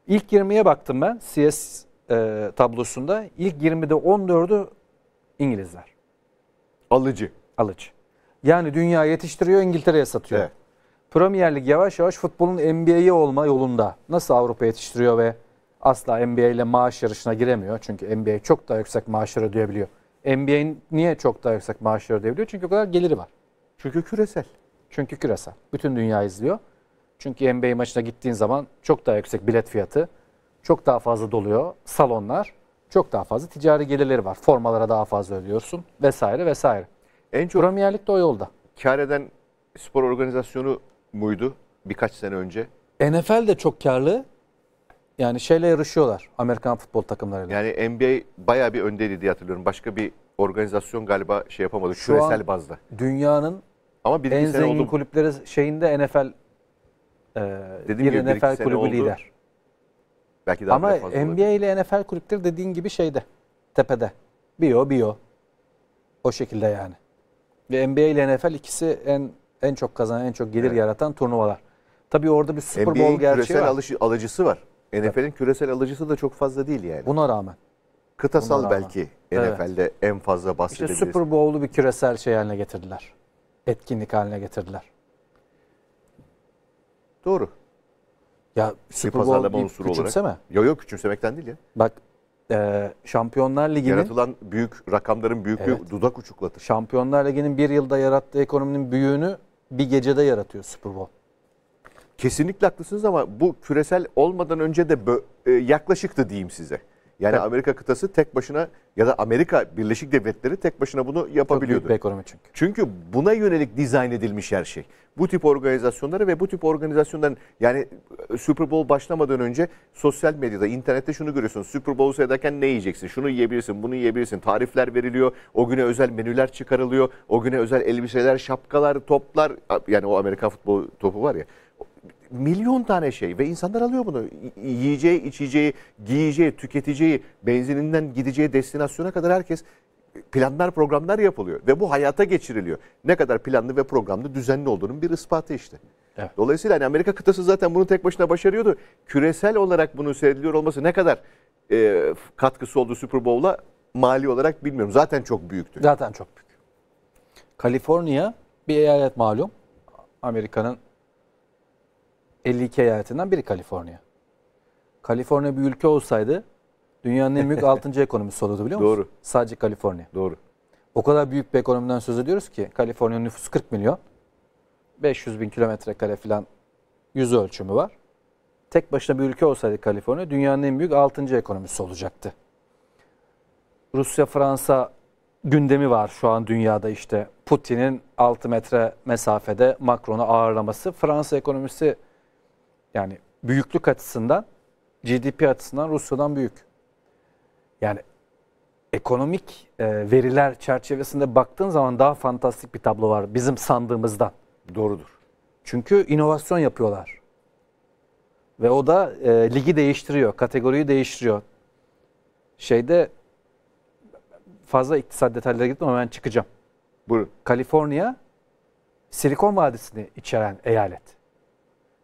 İlk 20'ye baktım ben CS e, tablosunda. İlk 20'de 14'ü İngilizler. Alıcı. Alıcı. Yani dünya yetiştiriyor İngiltere'ye satıyor. Evet. Premier Lig yavaş yavaş futbolun NBA'yi olma yolunda. Nasıl Avrupa yetiştiriyor ve asla NBA ile maaş yarışına giremiyor. Çünkü NBA çok daha yüksek maaşları ödeyebiliyor. NBA'in niye çok daha yüksek maaşları ödeyebiliyor? Çünkü o kadar geliri var. Çünkü küresel. Çünkü küresel. Bütün dünya izliyor. Çünkü NBA maçına gittiğin zaman çok daha yüksek bilet fiyatı, çok daha fazla doluyor salonlar, çok daha fazla ticari gelirleri var. Formalara daha fazla ödüyorsun vesaire vesaire. En çok Premier Lig'de o yolda. Kar eden spor organizasyonu muydu birkaç sene önce? NFL de çok karlı. Yani şeyle yarışıyorlar Amerikan futbol takımlarıyla. Yani NBA bayağı bir öndeydi diye hatırlıyorum. Başka bir organizasyon galiba şey yapamadı Şu küresel an bazda. Dünyanın ama bir en zengin oldu. kulüpleri şeyinde NFL e, bir gibi, NFL bir kulübü oldu. lider. Belki daha Ama fazla NBA olabilir. ile NFL kulüpleri dediğin gibi şeyde tepede. Bio bio. O şekilde yani. Ve NBA ile NFL ikisi en en çok kazanan, en çok gelir evet. yaratan turnuvalar. Tabii orada bir Super Bowl gerçeği küresel var. Alışı, alıcısı var. NFL'in evet. küresel alıcısı da çok fazla değil yani. Buna rağmen. Kıtasal Buna rağmen. belki NFL'de evet. en fazla bahsedebiliriz. İşte Super Bowl'u bir küresel şey haline getirdiler. Etkinlik haline getirdiler. Doğru. Ya Super bir pazarlama Bowl unsuru küçümseme. olarak. Yok yok küçümsemekten değil ya. Bak e, Şampiyonlar Ligi'nin... Yaratılan büyük rakamların büyüklüğü evet. dudak uçuklatır. Şampiyonlar Ligi'nin bir yılda yarattığı ekonominin büyüğünü bir gecede yaratıyor Super Bowl. Kesinlikle haklısınız ama bu küresel olmadan önce de e, yaklaşıktı diyeyim size. Yani Tabii. Amerika kıtası tek başına ya da Amerika Birleşik Devletleri tek başına bunu yapabiliyordu. Çok büyük bir ekonomi çünkü. Çünkü buna yönelik dizayn edilmiş her şey. Bu tip organizasyonları ve bu tip organizasyonların yani e, Super Bowl başlamadan önce sosyal medyada, internette şunu görüyorsun. Super Bowl seyrederken ne yiyeceksin? Şunu yiyebilirsin, bunu yiyebilirsin. Tarifler veriliyor. O güne özel menüler çıkarılıyor. O güne özel elbiseler, şapkalar, toplar. Yani o Amerika futbol topu var ya milyon tane şey ve insanlar alıyor bunu. Yiyeceği, içeceği, giyeceği, tüketeceği, benzininden gideceği destinasyona kadar herkes e, planlar, programlar yapılıyor ve bu hayata geçiriliyor. Ne kadar planlı ve programlı, düzenli olduğunun bir ispatı işte. Evet. Dolayısıyla hani Amerika kıtası zaten bunu tek başına başarıyordu. Küresel olarak bunu seyrediliyor olması ne kadar e, katkısı oldu Super Bowl'a mali olarak bilmiyorum. Zaten çok büyüktü. Zaten çok büyük. Kaliforniya bir eyalet malum. Amerika'nın 52 eyaletinden biri Kaliforniya. Kaliforniya bir ülke olsaydı dünyanın en büyük 6. ekonomisi olurdu biliyor musun? Doğru. Sadece Kaliforniya. Doğru. O kadar büyük bir ekonomiden söz ediyoruz ki Kaliforniya'nın nüfusu 40 milyon. 500 bin kilometre kare filan yüz ölçümü var. Tek başına bir ülke olsaydı Kaliforniya dünyanın en büyük 6. ekonomisi olacaktı. Rusya, Fransa gündemi var şu an dünyada işte. Putin'in 6 metre mesafede Macron'u ağırlaması. Fransa ekonomisi yani büyüklük açısından GDP açısından Rusya'dan büyük. Yani ekonomik e, veriler çerçevesinde baktığın zaman daha fantastik bir tablo var bizim sandığımızdan. Doğrudur. Çünkü inovasyon yapıyorlar. Ve o da e, ligi değiştiriyor, kategoriyi değiştiriyor. Şeyde fazla iktisat detaylara gittim ama ben çıkacağım. Buyurun. Kaliforniya Silikon Vadisi'ni içeren eyalet.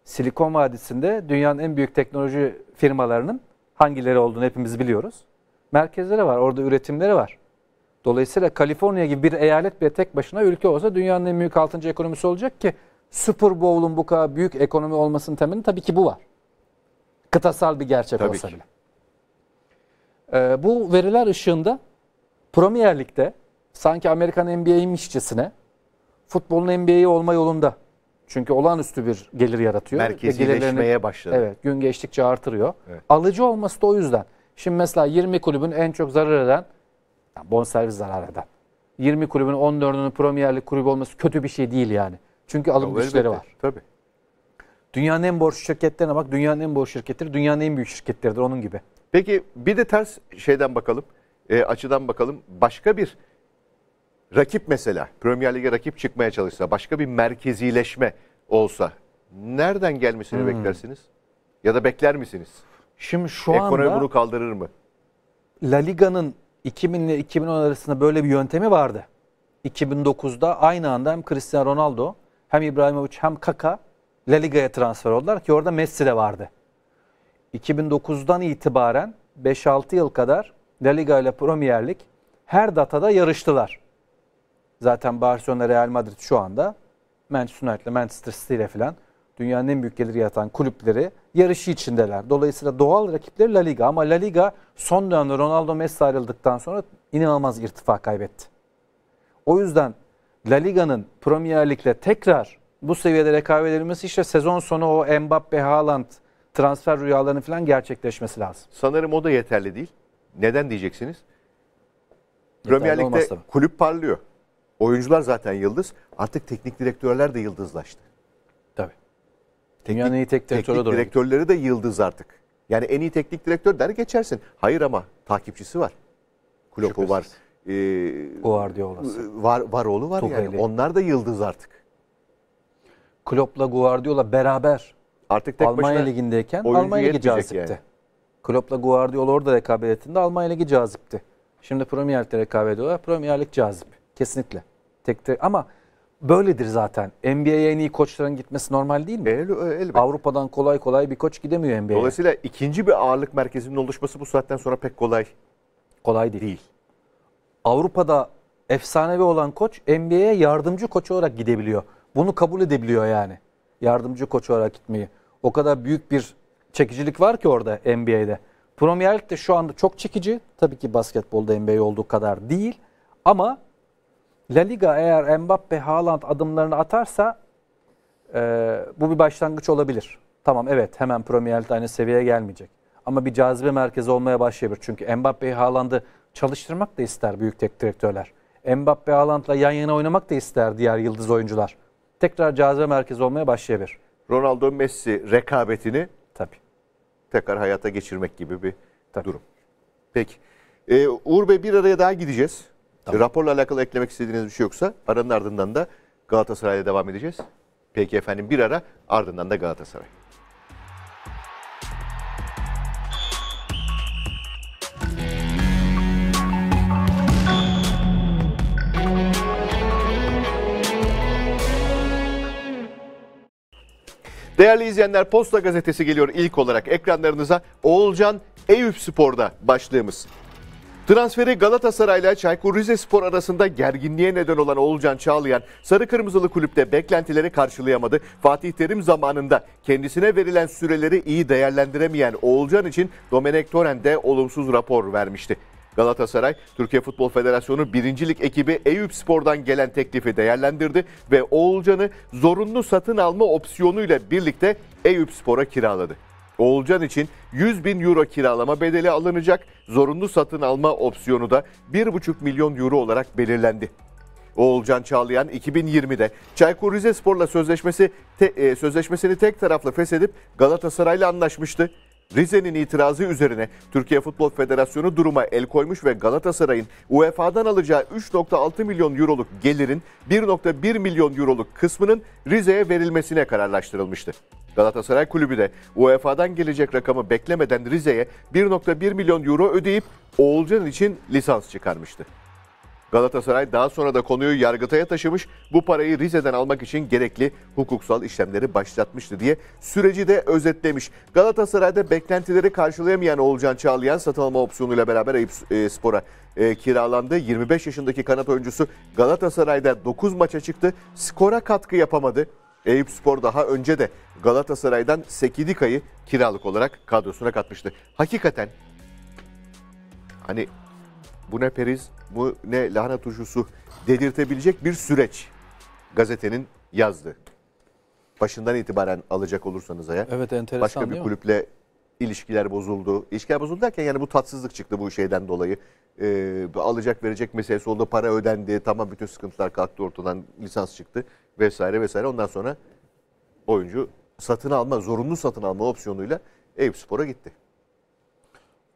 Silikon Vadisi'nde dünyanın en büyük teknoloji firmalarının hangileri olduğunu hepimiz biliyoruz. Merkezleri var, orada üretimleri var. Dolayısıyla Kaliforniya gibi bir eyalet bile tek başına ülke olsa dünyanın en büyük 6. ekonomisi olacak ki Super Bowl'un bu kadar büyük ekonomi olmasının temeli tabii ki bu var. Kıtasal bir gerçek tabii olsa ki. bile. Ee, bu veriler ışığında Premier Lig'de sanki Amerikan NBA'ymişçesine futbolun NBA'yi olma yolunda çünkü olağanüstü bir gelir yaratıyor. Merkezileşmeye başladı. Evet, gün geçtikçe artırıyor. Evet. Alıcı olması da o yüzden. Şimdi mesela 20 kulübün en çok zarar eden, yani bonservis zarar eden. 20 kulübün 14'ünün Premier Lig kulübü olması kötü bir şey değil yani. Çünkü alım ya, güçleri var. Tabii. Dünyanın en borçlu şirketlerine bak. Dünyanın en borç şirketleri dünyanın en büyük şirketleridir onun gibi. Peki bir de ters şeyden bakalım. E, açıdan bakalım. Başka bir rakip mesela Premier Lig'e rakip çıkmaya çalışsa başka bir merkezileşme olsa nereden gelmesini hmm. beklersiniz? Ya da bekler misiniz? Şimdi şu Ekonomi anda Ekonomi bunu kaldırır mı? La Liga'nın 2000 ile 2010 arasında böyle bir yöntemi vardı. 2009'da aynı anda hem Cristiano Ronaldo hem İbrahimovic hem Kaka La Liga'ya transfer oldular ki orada Messi de vardı. 2009'dan itibaren 5-6 yıl kadar La Liga ile Premier Lig her datada yarıştılar. Zaten Barcelona, Real Madrid şu anda Manchester United'le, Manchester City ile falan dünyanın en büyük geliri yatan kulüpleri yarışı içindeler. Dolayısıyla doğal rakipleri La Liga ama La Liga son dönemde Ronaldo Messi ayrıldıktan sonra inanılmaz irtifa kaybetti. O yüzden La Liga'nın Premier Lig'le tekrar bu seviyede rekabet edilmesi işte sezon sonu o Mbappe, Haaland transfer rüyalarını falan gerçekleşmesi lazım. Sanırım o da yeterli değil. Neden diyeceksiniz? Yeterli Premier Lig'de kulüp parlıyor. Oyuncular zaten yıldız. Artık teknik direktörler de yıldızlaştı. Tabii. Teknik, Dünyanın iyi tek teknik doğru direktörleri de yıldız artık. Yani en iyi teknik direktör der geçersin. Hayır ama takipçisi var. Klopp'u var. E, ee, Guardiola'sı. Var, Varoğlu var Tugayli. yani. Onlar da yıldız artık. Klopp'la Guardiola beraber artık tek Almanya Ligi'ndeyken Almanya Ligi cazipti. Yani. Klopp'la Guardiola orada rekabet ettiğinde Almanya Ligi cazipti. Şimdi Premier Lig'de rekabet ediyorlar. Premier Lig cazip. Kesinlikle. Tek tek ama böyledir zaten. NBA'ye en iyi koçların gitmesi normal değil mi? El, e, elbette. Avrupa'dan kolay kolay bir koç gidemiyor NBA'ye. Dolayısıyla ikinci bir ağırlık merkezinin oluşması bu saatten sonra pek kolay. Kolay değil. değil. Avrupa'da efsanevi olan koç NBA'ye yardımcı koç olarak gidebiliyor. Bunu kabul edebiliyor yani. Yardımcı koç olarak gitmeyi. O kadar büyük bir çekicilik var ki orada NBA'de. Premier Lig de şu anda çok çekici. Tabii ki basketbolda NBA olduğu kadar değil. Ama La Liga eğer Mbappe, Haaland adımlarını atarsa e, bu bir başlangıç olabilir. Tamam evet hemen Premier Lig'de aynı seviyeye gelmeyecek. Ama bir cazibe merkezi olmaya başlayabilir. Çünkü Mbappe Haaland'ı çalıştırmak da ister büyük tek direktörler. Mbappe Haaland'la yan yana oynamak da ister diğer yıldız oyuncular. Tekrar cazibe merkezi olmaya başlayabilir. Ronaldo Messi rekabetini Tabii. tekrar hayata geçirmek gibi bir Tabii. durum. Peki. Ee, Uğur Bey bir araya daha gideceğiz. Tamam. Raporla alakalı eklemek istediğiniz bir şey yoksa aranın ardından da Galatasaray'la devam edeceğiz. Peki efendim bir ara ardından da Galatasaray. Değerli izleyenler Posta Gazetesi geliyor ilk olarak ekranlarınıza. Oğulcan Eyüp Spor'da başlığımız. Transferi Galatasaray ile Çaykur Rizespor arasında gerginliğe neden olan Oğulcan Çağlayan, Sarı Kırmızılı kulüpte beklentileri karşılayamadı. Fatih Terim zamanında kendisine verilen süreleri iyi değerlendiremeyen Oğulcan için Domenek Toren de olumsuz rapor vermişti. Galatasaray, Türkiye Futbol Federasyonu birincilik Lig ekibi Eyüp Spor'dan gelen teklifi değerlendirdi ve Oğulcan'ı zorunlu satın alma opsiyonuyla birlikte Eyüp Spor'a kiraladı. Oğulcan için 100 bin euro kiralama bedeli alınacak, zorunlu satın alma opsiyonu da 1,5 milyon euro olarak belirlendi. Oğulcan Çağlayan 2020'de Çaykur Rizespor'la sözleşmesi te, e, sözleşmesini tek taraflı feshedip Galatasaray'la anlaşmıştı. Rize'nin itirazı üzerine Türkiye Futbol Federasyonu duruma el koymuş ve Galatasaray'ın UEFA'dan alacağı 3.6 milyon euroluk gelirin 1.1 milyon euroluk kısmının Rize'ye verilmesine kararlaştırılmıştı. Galatasaray Kulübü de UEFA'dan gelecek rakamı beklemeden Rize'ye 1.1 milyon euro ödeyip Oğulcan için lisans çıkarmıştı. Galatasaray daha sonra da konuyu Yargıtay'a taşımış. Bu parayı Rize'den almak için gerekli hukuksal işlemleri başlatmıştı diye süreci de özetlemiş. Galatasaray'da beklentileri karşılayamayan Oğulcan Çağlayan satılma alma opsiyonuyla beraber Eyüp e, Spor'a e, kiralandı. 25 yaşındaki kanat oyuncusu Galatasaray'da 9 maça çıktı. Skora katkı yapamadı. Eyüp Spor daha önce de Galatasaray'dan Sekidika'yı kiralık olarak kadrosuna katmıştı. Hakikaten hani bu ne periz, bu ne lahana turşusu dedirtebilecek bir süreç gazetenin yazdı. Başından itibaren alacak olursanız eğer. Evet enteresan Başka bir kulüple ilişkiler bozuldu. İlişkiler bozuldu derken yani bu tatsızlık çıktı bu şeyden dolayı. Ee, alacak verecek meselesi oldu, para ödendi, tamam bütün sıkıntılar kalktı ortadan, lisans çıktı vesaire vesaire. Ondan sonra oyuncu satın alma, zorunlu satın alma opsiyonuyla Eyüp Spor'a gitti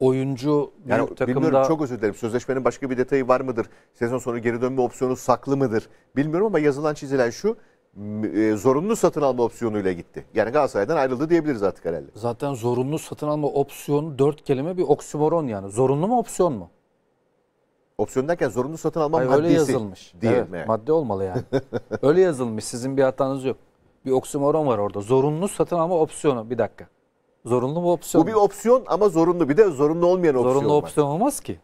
oyuncu yani büyük takımda... Bilmiyorum çok özür dilerim. Sözleşmenin başka bir detayı var mıdır? Sezon sonu geri dönme opsiyonu saklı mıdır? Bilmiyorum ama yazılan çizilen şu e, zorunlu satın alma opsiyonuyla gitti. Yani Galatasaray'dan ayrıldı diyebiliriz artık herhalde. Zaten zorunlu satın alma opsiyonu dört kelime bir oksimoron yani. Zorunlu mu opsiyon mu? Opsiyon derken zorunlu satın alma Hayır, maddesi. Öyle yazılmış. Diye evet, mi? Madde olmalı yani. öyle yazılmış. Sizin bir hatanız yok. Bir oksimoron var orada. Zorunlu satın alma opsiyonu. Bir dakika. Zorunlu bir opsiyon. Bu bir opsiyon ama zorunlu bir de zorunlu olmayan opsiyon. Zorunlu var. opsiyon olmaz ki.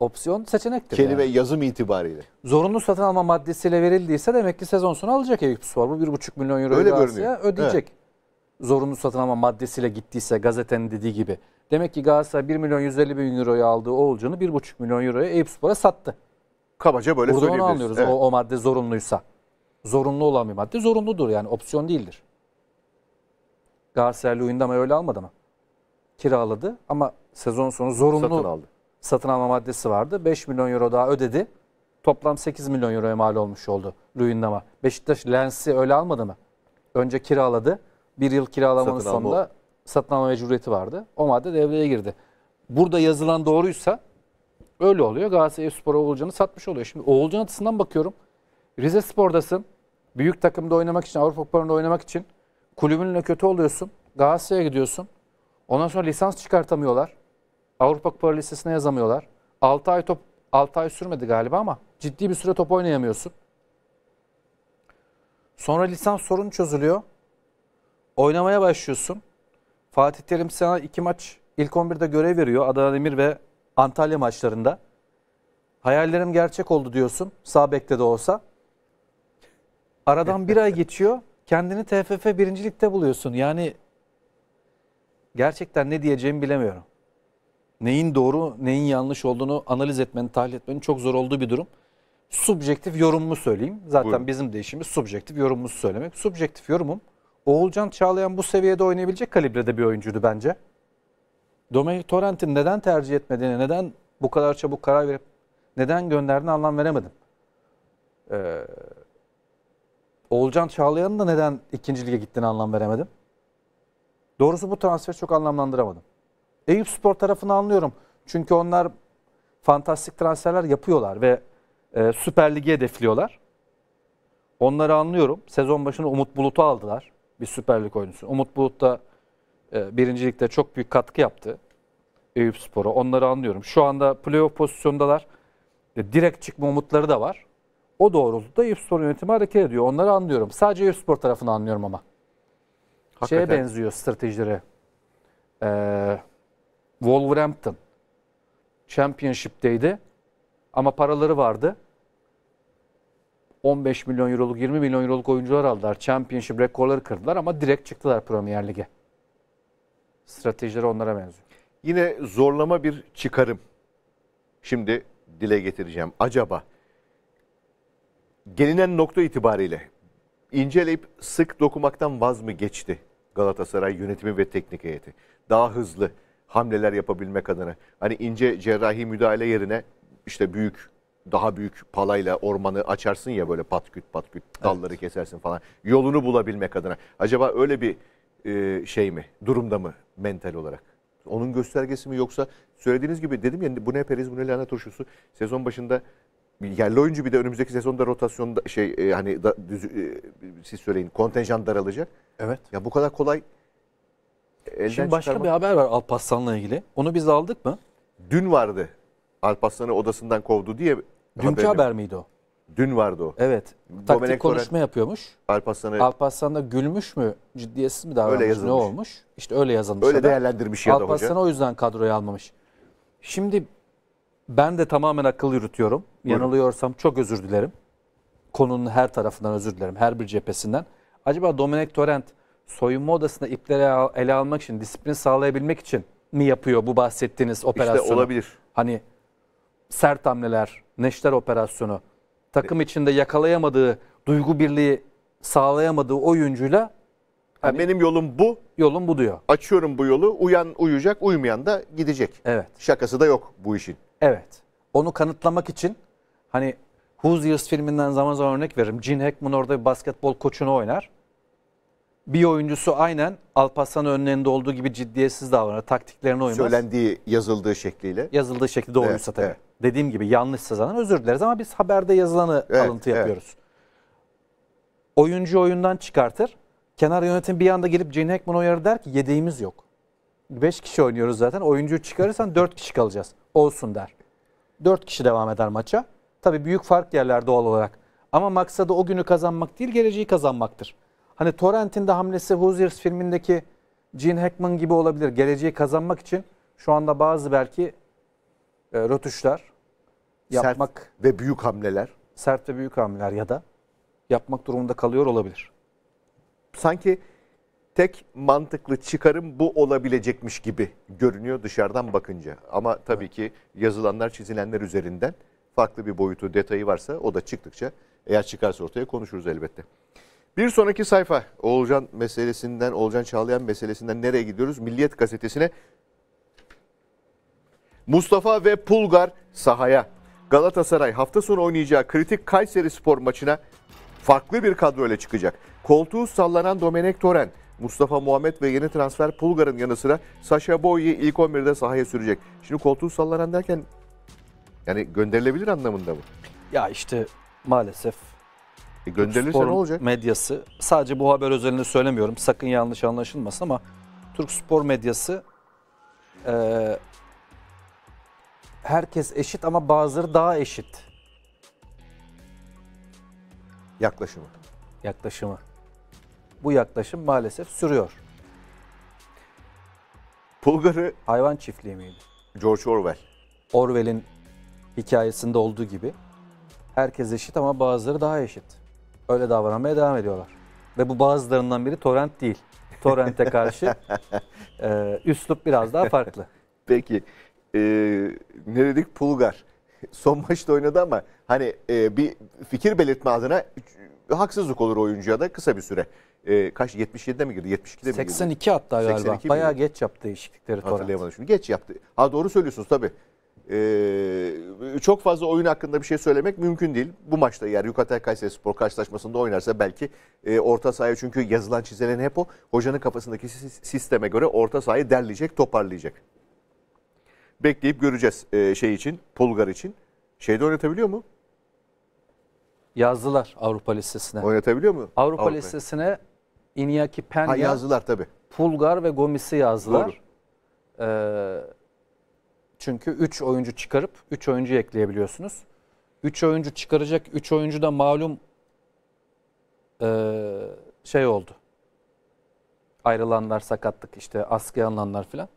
Opsiyon seçenektir. Kelime yani. yazım itibariyle. Zorunlu satın alma maddesiyle verildiyse demek ki sezon sonu alacak Eyüp Spor. Bu 1,5 milyon euro Öyle görünüyor. ödeyecek. Evet. Zorunlu satın alma maddesiyle gittiyse gazetenin dediği gibi. Demek ki Galatasaray 1 milyon 150 bin euroya aldığı Oğulcan'ı 1,5 milyon euroya Eyüp Spor'a sattı. Kabaca böyle Burada söyleyebiliriz. Burada onu anlıyoruz evet. o, o madde zorunluysa. Zorunlu olan bir madde zorunludur yani opsiyon değildir. Galatasaraylı oyunda ama öyle almadı mı? Kiraladı ama sezon sonu zorunlu satın, aldı. satın alma maddesi vardı. 5 milyon euro daha ödedi. Toplam 8 milyon euroya mal olmuş oldu Luyendam'a. Beşiktaş Lens'i öyle almadı mı? Önce kiraladı. Bir yıl kiralamanın satın sonunda alma. satın alma mecburiyeti vardı. O madde devreye girdi. Burada yazılan doğruysa öyle oluyor. Galatasaray Spor'a Oğulcan'ı satmış oluyor. Şimdi Oğulcan açısından bakıyorum. Rize Spor'dasın. Büyük takımda oynamak için, Avrupa Kupalarında oynamak için kulübünle kötü oluyorsun. Galatasaray'a gidiyorsun. Ondan sonra lisans çıkartamıyorlar. Avrupa Kupaları listesine yazamıyorlar. 6 ay top 6 ay sürmedi galiba ama ciddi bir süre top oynayamıyorsun. Sonra lisans sorunu çözülüyor. Oynamaya başlıyorsun. Fatih Terim sana iki maç ilk 11'de görev veriyor. Adana Demir ve Antalya maçlarında. Hayallerim gerçek oldu diyorsun. Sağ bekte de olsa. Aradan bir ay geçiyor kendini TFF birincilikte buluyorsun. Yani gerçekten ne diyeceğimi bilemiyorum. Neyin doğru, neyin yanlış olduğunu analiz etmenin, tahlil etmenin çok zor olduğu bir durum. Subjektif yorumumu söyleyeyim. Zaten Buyurun. bizim de işimiz subjektif yorumumuzu söylemek. Subjektif yorumum Oğulcan Çağlayan bu seviyede oynayabilecek kalibrede bir oyuncuydu bence. Domenic Torrent'in neden tercih etmediğini, neden bu kadar çabuk karar verip neden gönderdiğini anlam veremedim. Ee, Oğulcan Çağlayan'ın da neden ikinci lige gittiğini anlam veremedim. Doğrusu bu transferi çok anlamlandıramadım. Eyüp Spor tarafını anlıyorum. Çünkü onlar fantastik transferler yapıyorlar ve e, Süper Lig'i hedefliyorlar. Onları anlıyorum. Sezon başında Umut Bulut'u aldılar. Bir Süper Lig oyuncusu. Umut Bulut da e, birincilikte çok büyük katkı yaptı. Eyüp Spor'a. Onları anlıyorum. Şu anda playoff pozisyondalar. E, direkt çıkma umutları da var. O doğrultuda Eyüpspor yönetimi hareket ediyor. Onları anlıyorum. Sadece Eyüpspor tarafını anlıyorum ama. Hakikaten. Şeye benziyor stratejileri. Ee, Wolverhampton. Championship'teydi. Ama paraları vardı. 15 milyon euroluk, 20 milyon euroluk oyuncular aldılar. Championship rekorları kırdılar ama direkt çıktılar Premier Lig'e. Stratejileri onlara benziyor. Yine zorlama bir çıkarım. Şimdi dile getireceğim. Acaba gelinen nokta itibariyle inceleyip sık dokumaktan vaz mı geçti Galatasaray yönetimi ve teknik heyeti? Daha hızlı hamleler yapabilmek adına. Hani ince cerrahi müdahale yerine işte büyük daha büyük palayla ormanı açarsın ya böyle patküt patküt dalları evet. kesersin falan. Yolunu bulabilmek adına. Acaba öyle bir e, şey mi? Durumda mı mental olarak? Onun göstergesi mi yoksa söylediğiniz gibi dedim ya bu ne periz bu ne lahana turşusu sezon başında yerli oyuncu bir de önümüzdeki sezonda rotasyonda şey e, hani da, düz, e, siz söyleyin kontenjan daralacak. Evet. Ya bu kadar kolay elden Şimdi başka çıkarmak... bir haber var Alpaslan'la ilgili. Onu biz aldık mı? Dün vardı. Alpaslan'ı odasından kovdu diye. Dünkü haberim. haber miydi o? Dün vardı o. Evet. Domenek Taktik konuşma Torren, yapıyormuş. Alpaslan da gülmüş mü? Ciddiyetsiz mi davranmış? Öyle yazılmış. Ne olmuş? İşte öyle yazılmış. Öyle değerlendirmiş ya da hoca. Alparslan'ı o yüzden kadroya almamış. Şimdi ben de tamamen akıl yürütüyorum. Buyurun. Yanılıyorsam çok özür dilerim. Konunun her tarafından özür dilerim. Her bir cephesinden. Acaba Dominic Torrent soyunma odasında ipleri ele almak için, disiplini sağlayabilmek için mi yapıyor bu bahsettiğiniz operasyonu? İşte olabilir. Hani sert hamleler, neşter operasyonu, takım e- içinde yakalayamadığı, duygu birliği sağlayamadığı oyuncuyla Hani, benim yolum bu. Yolum bu diyor. Açıyorum bu yolu. Uyan uyuyacak, uyumayan da gidecek. Evet. Şakası da yok bu işin. Evet. Onu kanıtlamak için hani years filminden zaman zaman örnek veririm. Gene Hackman orada bir basketbol koçunu oynar. Bir oyuncusu aynen Alparslan önlerinde olduğu gibi ciddiyetsiz davranır. Taktiklerini oymaz. Söylendiği, yazıldığı şekliyle. Yazıldığı şekli doğruysa evet, tabii. Evet. Dediğim gibi yanlışsa zaten özür dileriz ama biz haberde yazılanı evet, alıntı yapıyoruz. Evet. Oyuncu oyundan çıkartır. Kenar yönetim bir anda gelip Gene Hackman oynarı der ki yedeğimiz yok. 5 kişi oynuyoruz zaten. Oyuncuyu çıkarırsan 4 kişi kalacağız. Olsun der. 4 kişi devam eder maça. Tabii büyük fark yerler doğal olarak. Ama maksadı o günü kazanmak değil, geleceği kazanmaktır. Hani Torrent'in de hamlesi Hoosiers filmindeki Gene Hackman gibi olabilir. Geleceği kazanmak için şu anda bazı belki e, rötuşlar yapmak sert ve büyük hamleler. Sert ve büyük hamleler ya da yapmak durumunda kalıyor olabilir. Sanki tek mantıklı çıkarım bu olabilecekmiş gibi görünüyor dışarıdan bakınca. Ama tabii ki yazılanlar çizilenler üzerinden farklı bir boyutu detayı varsa o da çıktıkça eğer çıkarsa ortaya konuşuruz elbette. Bir sonraki sayfa Oğulcan meselesinden, Oğulcan Çağlayan meselesinden nereye gidiyoruz? Milliyet gazetesine Mustafa ve Pulgar sahaya. Galatasaray hafta sonu oynayacağı kritik Kayseri spor maçına farklı bir kadro ile çıkacak. Koltuğu sallanan Domenek Toren, Mustafa Muhammed ve yeni transfer Pulgar'ın yanı sıra Sasha Boy'i ilk 11'de sahaya sürecek. Şimdi koltuğu sallanan derken yani gönderilebilir anlamında mı? Ya işte maalesef e gönderilirse ne olacak? medyası sadece bu haber özelini söylemiyorum sakın yanlış anlaşılmasın ama Türk spor medyası e, herkes eşit ama bazıları daha eşit. Yaklaşımı. Yaklaşımı bu yaklaşım maalesef sürüyor. Pulgarı hayvan çiftliği miydi? George Orwell. Orwell'in hikayesinde olduğu gibi herkes eşit ama bazıları daha eşit. Öyle davranmaya devam ediyorlar. Ve bu bazılarından biri torrent değil. Torrent'e karşı e, üslup biraz daha farklı. Peki e, ne dedik? Pulgar. Son maçta oynadı ama hani e, bir fikir belirtme adına haksızlık olur oyuncuya da kısa bir süre e, kaç 77'de mi girdi? 72'de mi girdi? 82 girdi? hatta galiba. 82 Bayağı mi? geç yaptı değişiklikleri Torrent. Hatırlayamadım şimdi. Geç yaptı. Ha doğru söylüyorsunuz tabii. Ee, çok fazla oyun hakkında bir şey söylemek mümkün değil. Bu maçta eğer Yukatel Kayseri Spor karşılaşmasında oynarsa belki e, orta sahaya çünkü yazılan çizilen hep o hocanın kafasındaki sisteme göre orta sahayı derleyecek, toparlayacak. Bekleyip göreceğiz e, şey için, Pulgar için. Şeyde oynatabiliyor mu? Yazdılar Avrupa listesine. Oynatabiliyor mu? Avrupa, Avrupa. listesine Iñaki Peña, ha, yazdılar tabii. Pulgar ve Gomis'i yazdılar. Doğru. Ee, çünkü 3 oyuncu çıkarıp 3 oyuncu ekleyebiliyorsunuz. 3 oyuncu çıkaracak 3 oyuncu da malum e, şey oldu. Ayrılanlar sakatlık işte askıya alınanlar filan.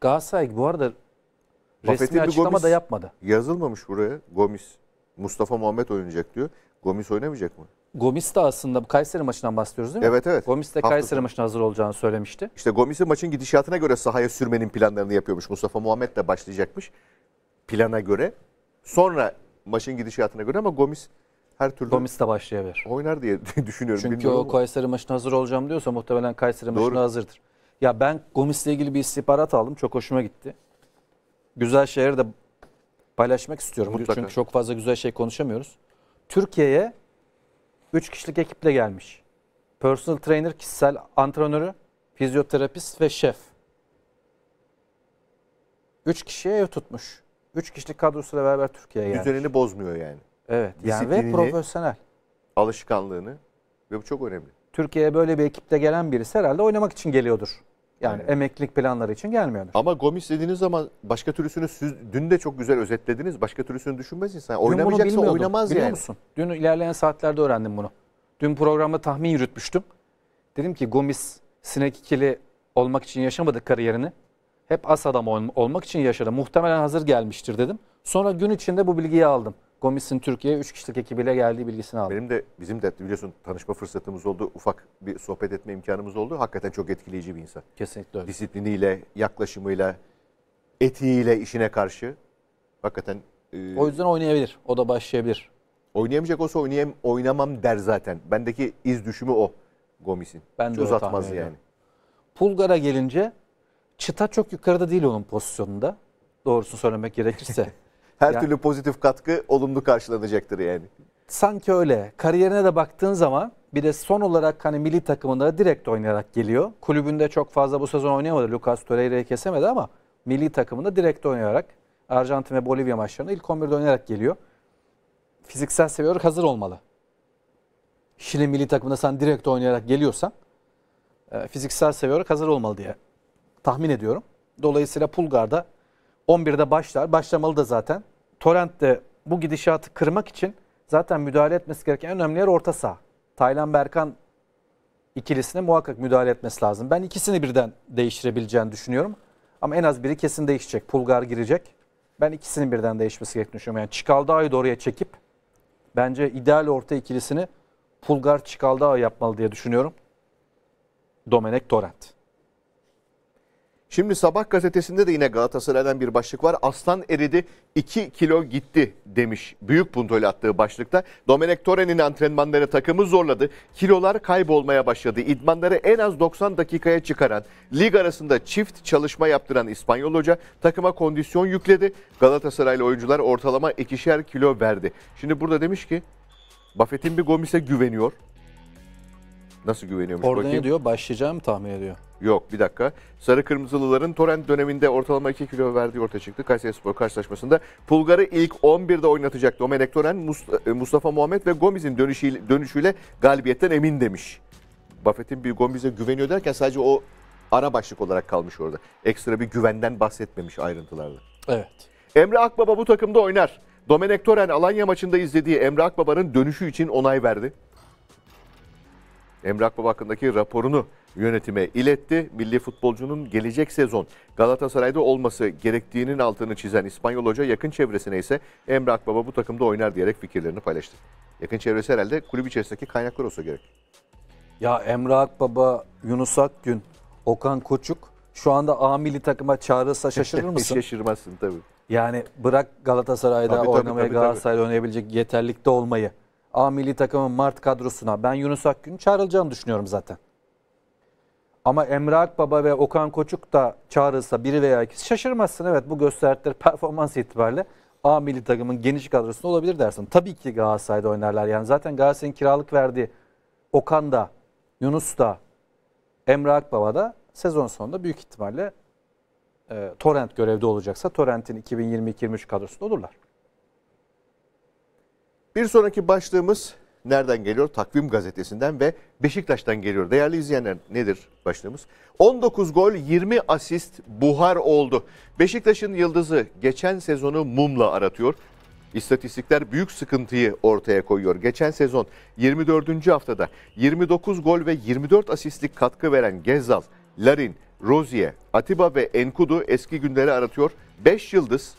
Galatasaray bu arada Resmi Bafetin açıklama da yapmadı. Yazılmamış buraya Gomis. Mustafa Muhammed oynayacak diyor. Gomis oynamayacak mı? Gomis de aslında Kayseri maçından bahsediyoruz değil mi? Evet evet. Gomis de Kayseri Haftası. maçına hazır olacağını söylemişti. İşte Gomis'i maçın gidişatına göre sahaya sürmenin planlarını yapıyormuş. Mustafa Muhammed de başlayacakmış plana göre. Sonra maçın gidişatına göre ama Gomis her türlü Gomis de başlayabilir. oynar diye düşünüyorum. Çünkü Bilmiyorum o ama. Kayseri maçına hazır olacağım diyorsa muhtemelen Kayseri Doğru. maçına hazırdır. Ya ben Gomis'le ilgili bir istihbarat aldım. Çok hoşuma gitti. Güzel şeyleri de paylaşmak istiyorum. Mutlaka. Çünkü çok fazla güzel şey konuşamıyoruz. Türkiye'ye 3 kişilik ekiple gelmiş. Personal trainer, kişisel antrenörü, fizyoterapist ve şef. 3 kişiye ev tutmuş. 3 kişilik kadrosuyla beraber Türkiye'ye gelmiş. Düzenini bozmuyor yani. Evet. Yani ve profesyonel. Alışkanlığını ve bu çok önemli. Türkiye'ye böyle bir ekiple gelen birisi herhalde oynamak için geliyordur. Yani emeklilik planları için gelmiyordur. Ama Gomis dediğiniz zaman başka türlüsünü siz dün de çok güzel özetlediniz. Başka türlüsünü düşünmez insan. Oynamayacaksa oynamaz Biliyor yani. musun? Dün ilerleyen saatlerde öğrendim bunu. Dün programda tahmin yürütmüştüm. Dedim ki Gomis sinek ikili olmak için yaşamadı kariyerini. Hep as adam olmak için yaşadı. Muhtemelen hazır gelmiştir dedim. Sonra gün içinde bu bilgiyi aldım. Gomis'in Türkiye'ye 3 kişilik ekibiyle geldiği bilgisini aldım. Benim de bizim de biliyorsun tanışma fırsatımız oldu. Ufak bir sohbet etme imkanımız oldu. Hakikaten çok etkileyici bir insan. Kesinlikle öyle. Disipliniyle, yaklaşımıyla, etiğiyle işine karşı hakikaten e, O yüzden oynayabilir. O da başlayabilir. oynayamayacak olsa oynayam oynamam der zaten. Bendeki iz düşümü o Gomis'in. Ben Hiç de uzatmaz yani. ediyorum. Pulgar'a gelince çıta çok yukarıda değil onun pozisyonunda. Doğrusunu söylemek gerekirse. her ya, türlü pozitif katkı olumlu karşılanacaktır yani. Sanki öyle. Kariyerine de baktığın zaman bir de son olarak hani milli takımında direkt oynayarak geliyor. Kulübünde çok fazla bu sezon oynayamadı. Lucas Torreira'yı kesemedi ama milli takımında direkt oynayarak Arjantin ve Bolivya maçlarında ilk 11'de oynayarak geliyor. Fiziksel seviye olarak hazır olmalı. Şili milli takımında sen direkt oynayarak geliyorsan e, fiziksel seviye olarak hazır olmalı diye tahmin ediyorum. Dolayısıyla Pulgar'da 11'de başlar. Başlamalı da zaten. Torrent de bu gidişatı kırmak için zaten müdahale etmesi gereken en önemli yer orta saha. Taylan Berkan ikilisine muhakkak müdahale etmesi lazım. Ben ikisini birden değiştirebileceğini düşünüyorum. Ama en az biri kesin değişecek. Pulgar girecek. Ben ikisini birden değişmesi gerektiğini düşünüyorum. Yani Çikaldağ'ı doğruya çekip bence ideal orta ikilisini Pulgar Çikaldağ yapmalı diye düşünüyorum. Domenek Torrent. Şimdi Sabah gazetesinde de yine Galatasaray'dan bir başlık var. Aslan eridi 2 kilo gitti demiş büyük puntoyla attığı başlıkta. Domenek Torren'in antrenmanları takımı zorladı. Kilolar kaybolmaya başladı. İdmanları en az 90 dakikaya çıkaran, lig arasında çift çalışma yaptıran İspanyol hoca takıma kondisyon yükledi. Galatasaraylı oyuncular ortalama ikişer kilo verdi. Şimdi burada demiş ki Buffett'in bir Gomis'e güveniyor. Nasıl güveniyormuş Orada bakayım. ne diyor? Başlayacağım tahmin ediyor. Yok bir dakika. Sarı Kırmızılıların torrent döneminde ortalama 2 kilo verdiği ortaya çıktı. Kayseri Spor karşılaşmasında Pulgar'ı ilk 11'de oynatacak Domenek Torrent, e, Mustafa Muhammed ve Gomiz'in dönüşüyle, dönüşüyle galibiyetten emin demiş. Buffett'in bir Gomiz'e güveniyor derken sadece o ara başlık olarak kalmış orada. Ekstra bir güvenden bahsetmemiş ayrıntılarla. Evet. Emre Akbaba bu takımda oynar. Domenek Toren Alanya maçında izlediği Emre Akbaba'nın dönüşü için onay verdi. Emrah Baba hakkındaki raporunu yönetime iletti. Milli futbolcunun gelecek sezon Galatasaray'da olması gerektiğinin altını çizen İspanyol Hoca yakın çevresine ise Emrah Baba bu takımda oynar diyerek fikirlerini paylaştı. Yakın çevresi herhalde kulüp içerisindeki kaynaklar olsa gerek. Ya Emrah Baba Yunus Akgün, Okan Koçuk şu anda A milli takıma çağrılsa şaşırır mısın? Şaşırmazsın tabii. Yani bırak Galatasaray'da tabii, tabii, oynamaya tabii, tabii. Galatasaray'da oynayabilecek yeterlikte olmayı. A milli takımın Mart kadrosuna ben Yunus Akgün'ün çağrılacağını düşünüyorum zaten. Ama Emre Akbaba ve Okan Koçuk da çağrılsa biri veya ikisi şaşırmazsın. Evet bu gösterdikleri performans itibariyle A milli takımın geniş kadrosunda olabilir dersin. Tabii ki Galatasaray'da oynarlar. Yani zaten Galatasaray'ın kiralık verdiği Okan da, Yunus da, Emre Akbaba da sezon sonunda büyük ihtimalle e, Torrent görevde olacaksa Torrent'in 2022-23 kadrosunda olurlar. Bir sonraki başlığımız nereden geliyor? Takvim gazetesinden ve Beşiktaş'tan geliyor. Değerli izleyenler nedir başlığımız? 19 gol 20 asist buhar oldu. Beşiktaş'ın yıldızı geçen sezonu mumla aratıyor. İstatistikler büyük sıkıntıyı ortaya koyuyor. Geçen sezon 24. haftada 29 gol ve 24 asistlik katkı veren Gezal, Larin, Rozier, Atiba ve Enkudu eski günleri aratıyor. 5 yıldız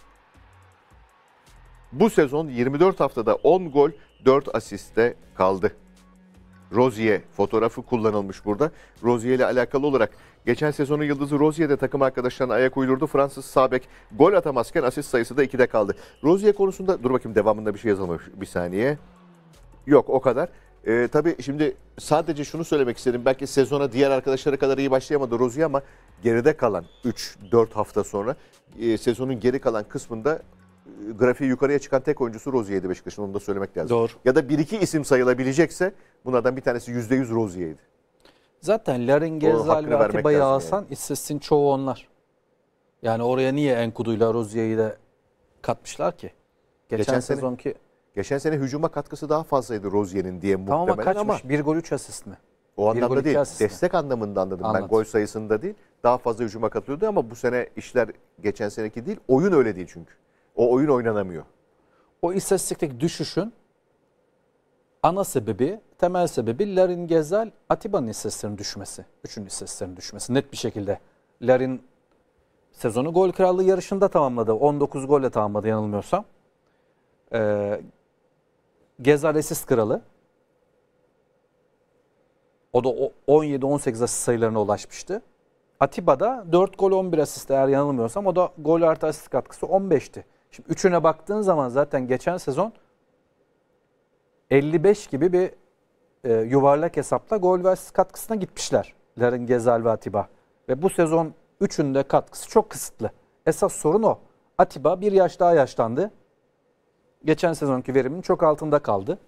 bu sezon 24 haftada 10 gol, 4 asiste kaldı. Rozier fotoğrafı kullanılmış burada. Rozier ile alakalı olarak geçen sezonun yıldızı Rozier de takım arkadaşlarına ayak uydurdu. Fransız Sabek gol atamazken asist sayısı da 2'de kaldı. Rozier konusunda dur bakayım devamında bir şey yazılmamış bir saniye. Yok o kadar. Ee, tabii şimdi sadece şunu söylemek istedim. Belki sezona diğer arkadaşlara kadar iyi başlayamadı Rozier ama geride kalan 3-4 hafta sonra e, sezonun geri kalan kısmında grafiği yukarıya çıkan tek oyuncusu Rozier'di Beşiktaş'ın onu da söylemek lazım. Doğru. Ya da bir iki isim sayılabilecekse bunlardan bir tanesi %100 Rozier'di. Zaten Laringezal ve Atiba'yı alsan yani. çoğu onlar. Yani oraya niye Enkudu'yla Rozier'i de katmışlar ki? Geçen, geçen sezonki... Geçen sene hücuma katkısı daha fazlaydı Rozier'in diye muhtemelen. tamam, ama kaçmış. ama... Bir gol üç asist mi? O anlamda değil. Destek mi? anlamında anladım Anladım. ben. Gol sayısında değil. Daha fazla hücuma katılıyordu ama bu sene işler geçen seneki değil. Oyun öyle değil çünkü. O oyun oynanamıyor. O istatistikteki düşüşün ana sebebi, temel sebebi Larin Gezel Atiba'nın istatistiklerinin düşmesi. üçüncü istatistiklerinin düşmesi net bir şekilde. Larin sezonu gol krallığı yarışında tamamladı. 19 golle tamamladı yanılmıyorsam. Ee, Gezel asist kralı. O da 17-18 asist sayılarına ulaşmıştı. Atiba da 4 gol 11 asist eğer yanılmıyorsam o da gol artı asist katkısı 15'ti. Şimdi üçüne baktığın zaman zaten geçen sezon 55 gibi bir e, yuvarlak hesapla gol ve katkısına gitmişler. Larin Gezal ve Atiba. Ve bu sezon üçünde katkısı çok kısıtlı. Esas sorun o. Atiba bir yaş daha yaşlandı. Geçen sezonki verimin çok altında kaldı.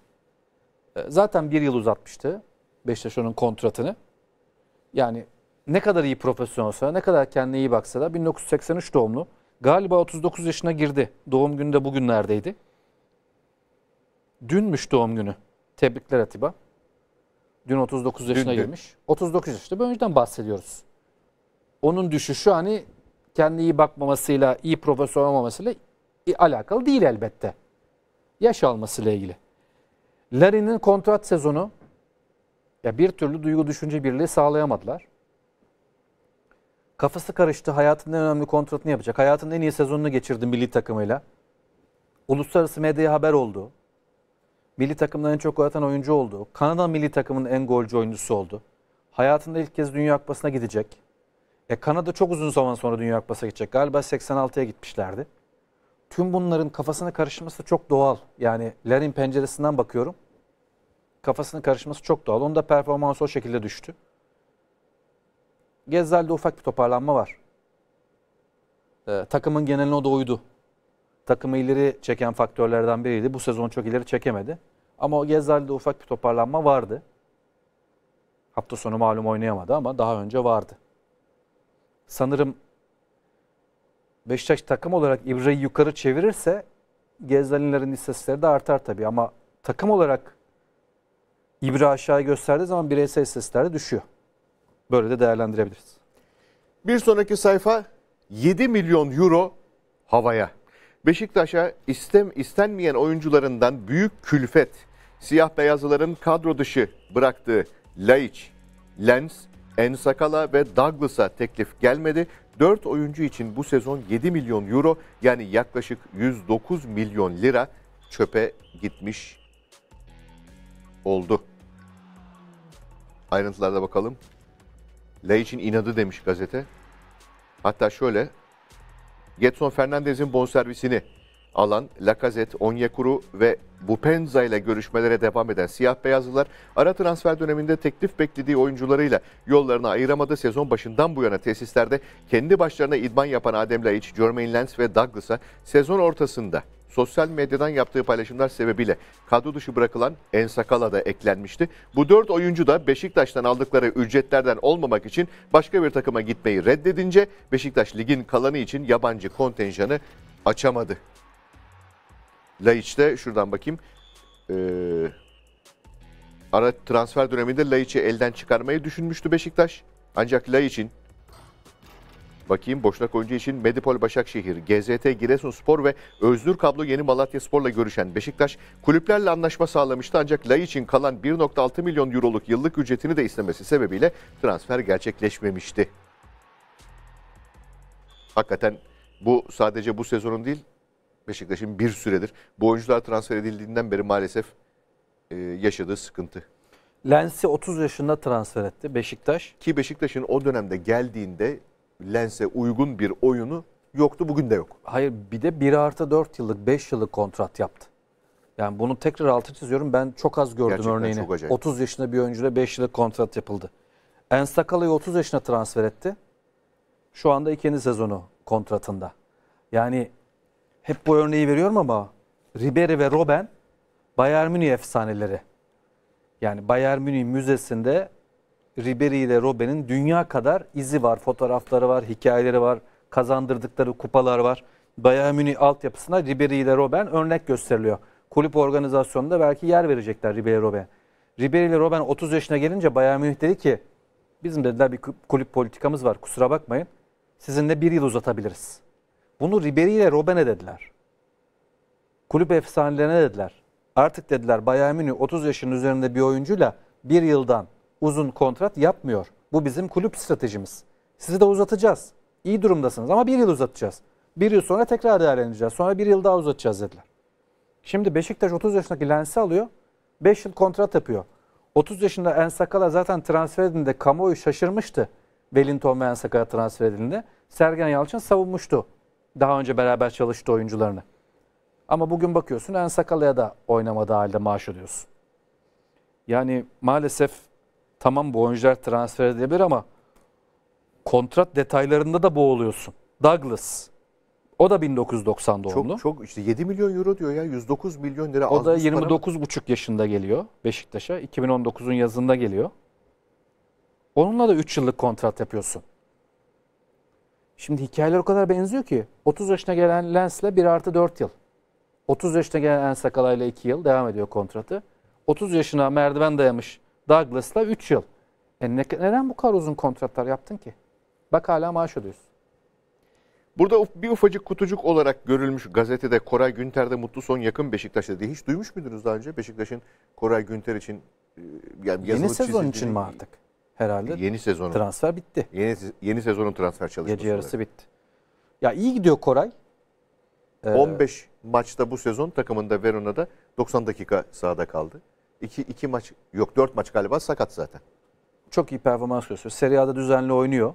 E, zaten bir yıl uzatmıştı Beşiktaş onun kontratını. Yani ne kadar iyi profesyonelsa, ne kadar kendine iyi baksa da 1983 doğumlu Galiba 39 yaşına girdi. Doğum günü de bugünlerdeydi. Dünmüş doğum günü. Tebrikler Atiba. Dün 39 yaşına Dün, girmiş. 39 yaşında. Önceden bahsediyoruz. Onun düşüşü hani kendi iyi bakmamasıyla, iyi profesör olmamasıyla alakalı değil elbette. Yaş almasıyla ilgili. Larry'nin kontrat sezonu ya bir türlü duygu düşünce birliği sağlayamadılar. Kafası karıştı. Hayatının en önemli kontratını yapacak. Hayatının en iyi sezonunu geçirdi milli takımıyla. Uluslararası medyaya haber oldu. Milli takımdan en çok gol atan oyuncu oldu. Kanada milli takımının en golcü oyuncusu oldu. Hayatında ilk kez Dünya Kupası'na gidecek. E Kanada çok uzun zaman sonra Dünya Kupası'na gidecek. Galiba 86'ya gitmişlerdi. Tüm bunların kafasına karışması çok doğal. Yani Larin penceresinden bakıyorum. Kafasının karışması çok doğal. Onun da performansı o şekilde düştü. Gezzal'de ufak bir toparlanma var. Ee, takımın geneline o da uydu. Takımı ileri çeken faktörlerden biriydi. Bu sezon çok ileri çekemedi. Ama o Gezzal'de ufak bir toparlanma vardı. Hafta sonu malum oynayamadı ama daha önce vardı. Sanırım Beşiktaş takım olarak İbra'yı yukarı çevirirse Gezzalilerin istatistikleri de artar tabii ama takım olarak İbra aşağı gösterdiği zaman bireysel istatistikler de düşüyor. Böyle de değerlendirebiliriz. Bir sonraki sayfa 7 milyon euro havaya. Beşiktaş'a istem istenmeyen oyuncularından büyük külfet, siyah beyazlıların kadro dışı bıraktığı Laiç, Lens, Ensakala ve Douglas'a teklif gelmedi. 4 oyuncu için bu sezon 7 milyon euro yani yaklaşık 109 milyon lira çöpe gitmiş oldu. Ayrıntılarda bakalım. Laiç'in inadı demiş gazete. Hatta şöyle, Getson Fernandez'in bonservisini alan Lacazette, Onyekuru ve Bupenza ile görüşmelere devam eden siyah beyazlılar ara transfer döneminde teklif beklediği oyuncularıyla yollarını ayıramadı. Sezon başından bu yana tesislerde kendi başlarına idman yapan Adem Laiç, Jermaine Lens ve Douglas'a sezon ortasında sosyal medyadan yaptığı paylaşımlar sebebiyle kadro dışı bırakılan Ensakala da eklenmişti. Bu dört oyuncu da Beşiktaş'tan aldıkları ücretlerden olmamak için başka bir takıma gitmeyi reddedince Beşiktaş ligin kalanı için yabancı kontenjanı açamadı. Laiç'te şuradan bakayım. Ee, ara transfer döneminde Laiç'i elden çıkarmayı düşünmüştü Beşiktaş. Ancak Laiç'in Bakayım Boşnak oyuncu için Medipol Başakşehir, GZT Giresunspor ve Özgür Kablo Yeni Malatya Spor'la görüşen Beşiktaş kulüplerle anlaşma sağlamıştı ancak Lay için kalan 1.6 milyon euroluk yıllık ücretini de istemesi sebebiyle transfer gerçekleşmemişti. Hakikaten bu sadece bu sezonun değil Beşiktaş'ın bir süredir bu oyuncular transfer edildiğinden beri maalesef e, yaşadığı sıkıntı. Lens'i 30 yaşında transfer etti Beşiktaş. Ki Beşiktaş'ın o dönemde geldiğinde Lens'e uygun bir oyunu yoktu bugün de yok. Hayır bir de 1 artı 4 yıllık 5 yıllık kontrat yaptı. Yani bunu tekrar altı çiziyorum ben çok az gördüm Gerçekten örneğini. Çok 30 yaşında bir oyuncuyla 5 yıllık kontrat yapıldı. Enstakala'yı 30 yaşına transfer etti. Şu anda ikinci sezonu kontratında. Yani hep bu örneği veriyorum ama Ribery ve Robben Bayern Münih efsaneleri. Yani Bayern Münih Müzesi'nde Ribery ile Robben'in dünya kadar izi var, fotoğrafları var, hikayeleri var, kazandırdıkları kupalar var. Bayern Münih altyapısına Ribery ile Robben örnek gösteriliyor. Kulüp organizasyonunda belki yer verecekler Ribery Robben. Ribery ile Robben 30 yaşına gelince Bayern Münih dedi ki bizim dediler bir kulüp politikamız var kusura bakmayın. Sizinle bir yıl uzatabiliriz. Bunu Ribery ile Robben'e dediler. Kulüp efsanelerine dediler. Artık dediler Bayern Münih 30 yaşın üzerinde bir oyuncuyla bir yıldan uzun kontrat yapmıyor. Bu bizim kulüp stratejimiz. Sizi de uzatacağız. İyi durumdasınız ama bir yıl uzatacağız. Bir yıl sonra tekrar değerlendireceğiz. Sonra bir yıl daha uzatacağız dediler. Şimdi Beşiktaş 30 yaşındaki Lens'i alıyor. 5 yıl kontrat yapıyor. 30 yaşında Ensakala zaten transfer edildiğinde kamuoyu şaşırmıştı. Wellington ve Ensakala transfer edildiğinde. Sergen Yalçın savunmuştu daha önce beraber çalıştığı oyuncularını. Ama bugün bakıyorsun en Sakalı'ya da oynamadığı halde maaş alıyorsun. Yani maalesef tamam bu oyuncular transfer edilebilir ama kontrat detaylarında da boğuluyorsun. Douglas. O da 1990 doğumlu. Çok çok işte 7 milyon euro diyor ya 109 milyon lira. O da 29,5 yaşında geliyor Beşiktaş'a. 2019'un yazında geliyor. Onunla da 3 yıllık kontrat yapıyorsun. Şimdi hikayeler o kadar benziyor ki 30 yaşına gelen Lens'le 1 artı 4 yıl. 30 yaşına gelen Lens Sakalay'la 2 yıl devam ediyor kontratı. 30 yaşına merdiven dayamış Douglas'la 3 yıl. E ne, neden bu kadar uzun kontratlar yaptın ki? Bak hala maaş ödüyorsun. Burada bir ufacık kutucuk olarak görülmüş gazetede Koray Günter'de mutlu son yakın Beşiktaş'ta diye hiç duymuş muydunuz daha önce Beşiktaş'ın Koray Günter için e, yani yazılı Yeni sezon için mi artık? herhalde yeni sezonun transfer bitti. Yeni yeni sezonun transfer çalışması. Gece yarısı olarak. bitti. Ya iyi gidiyor Koray. Ee, 15 maçta bu sezon takımında Verona'da 90 dakika sahada kaldı. 2 2 maç yok 4 maç galiba sakat zaten. Çok iyi performans gösteriyor. Serie A'da düzenli oynuyor.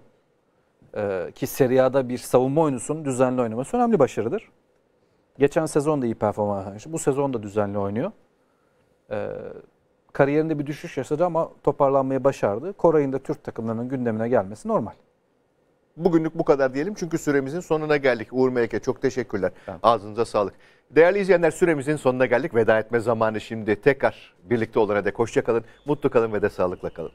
Ee, ki Serie A'da bir savunma oyuncusunun düzenli oynaması önemli başarıdır. Geçen sezon da iyi performans. Bu sezon da düzenli oynuyor. Ee, Kariyerinde bir düşüş yaşadı ama toparlanmayı başardı. Koray'ın da Türk takımlarının gündemine gelmesi normal. Bugünlük bu kadar diyelim çünkü süremizin sonuna geldik. Uğur Meleke çok teşekkürler. Tamam. Ağzınıza sağlık. Değerli izleyenler süremizin sonuna geldik. Veda etme zamanı şimdi. Tekrar birlikte olana dek hoşçakalın, mutlu kalın ve de sağlıkla kalın.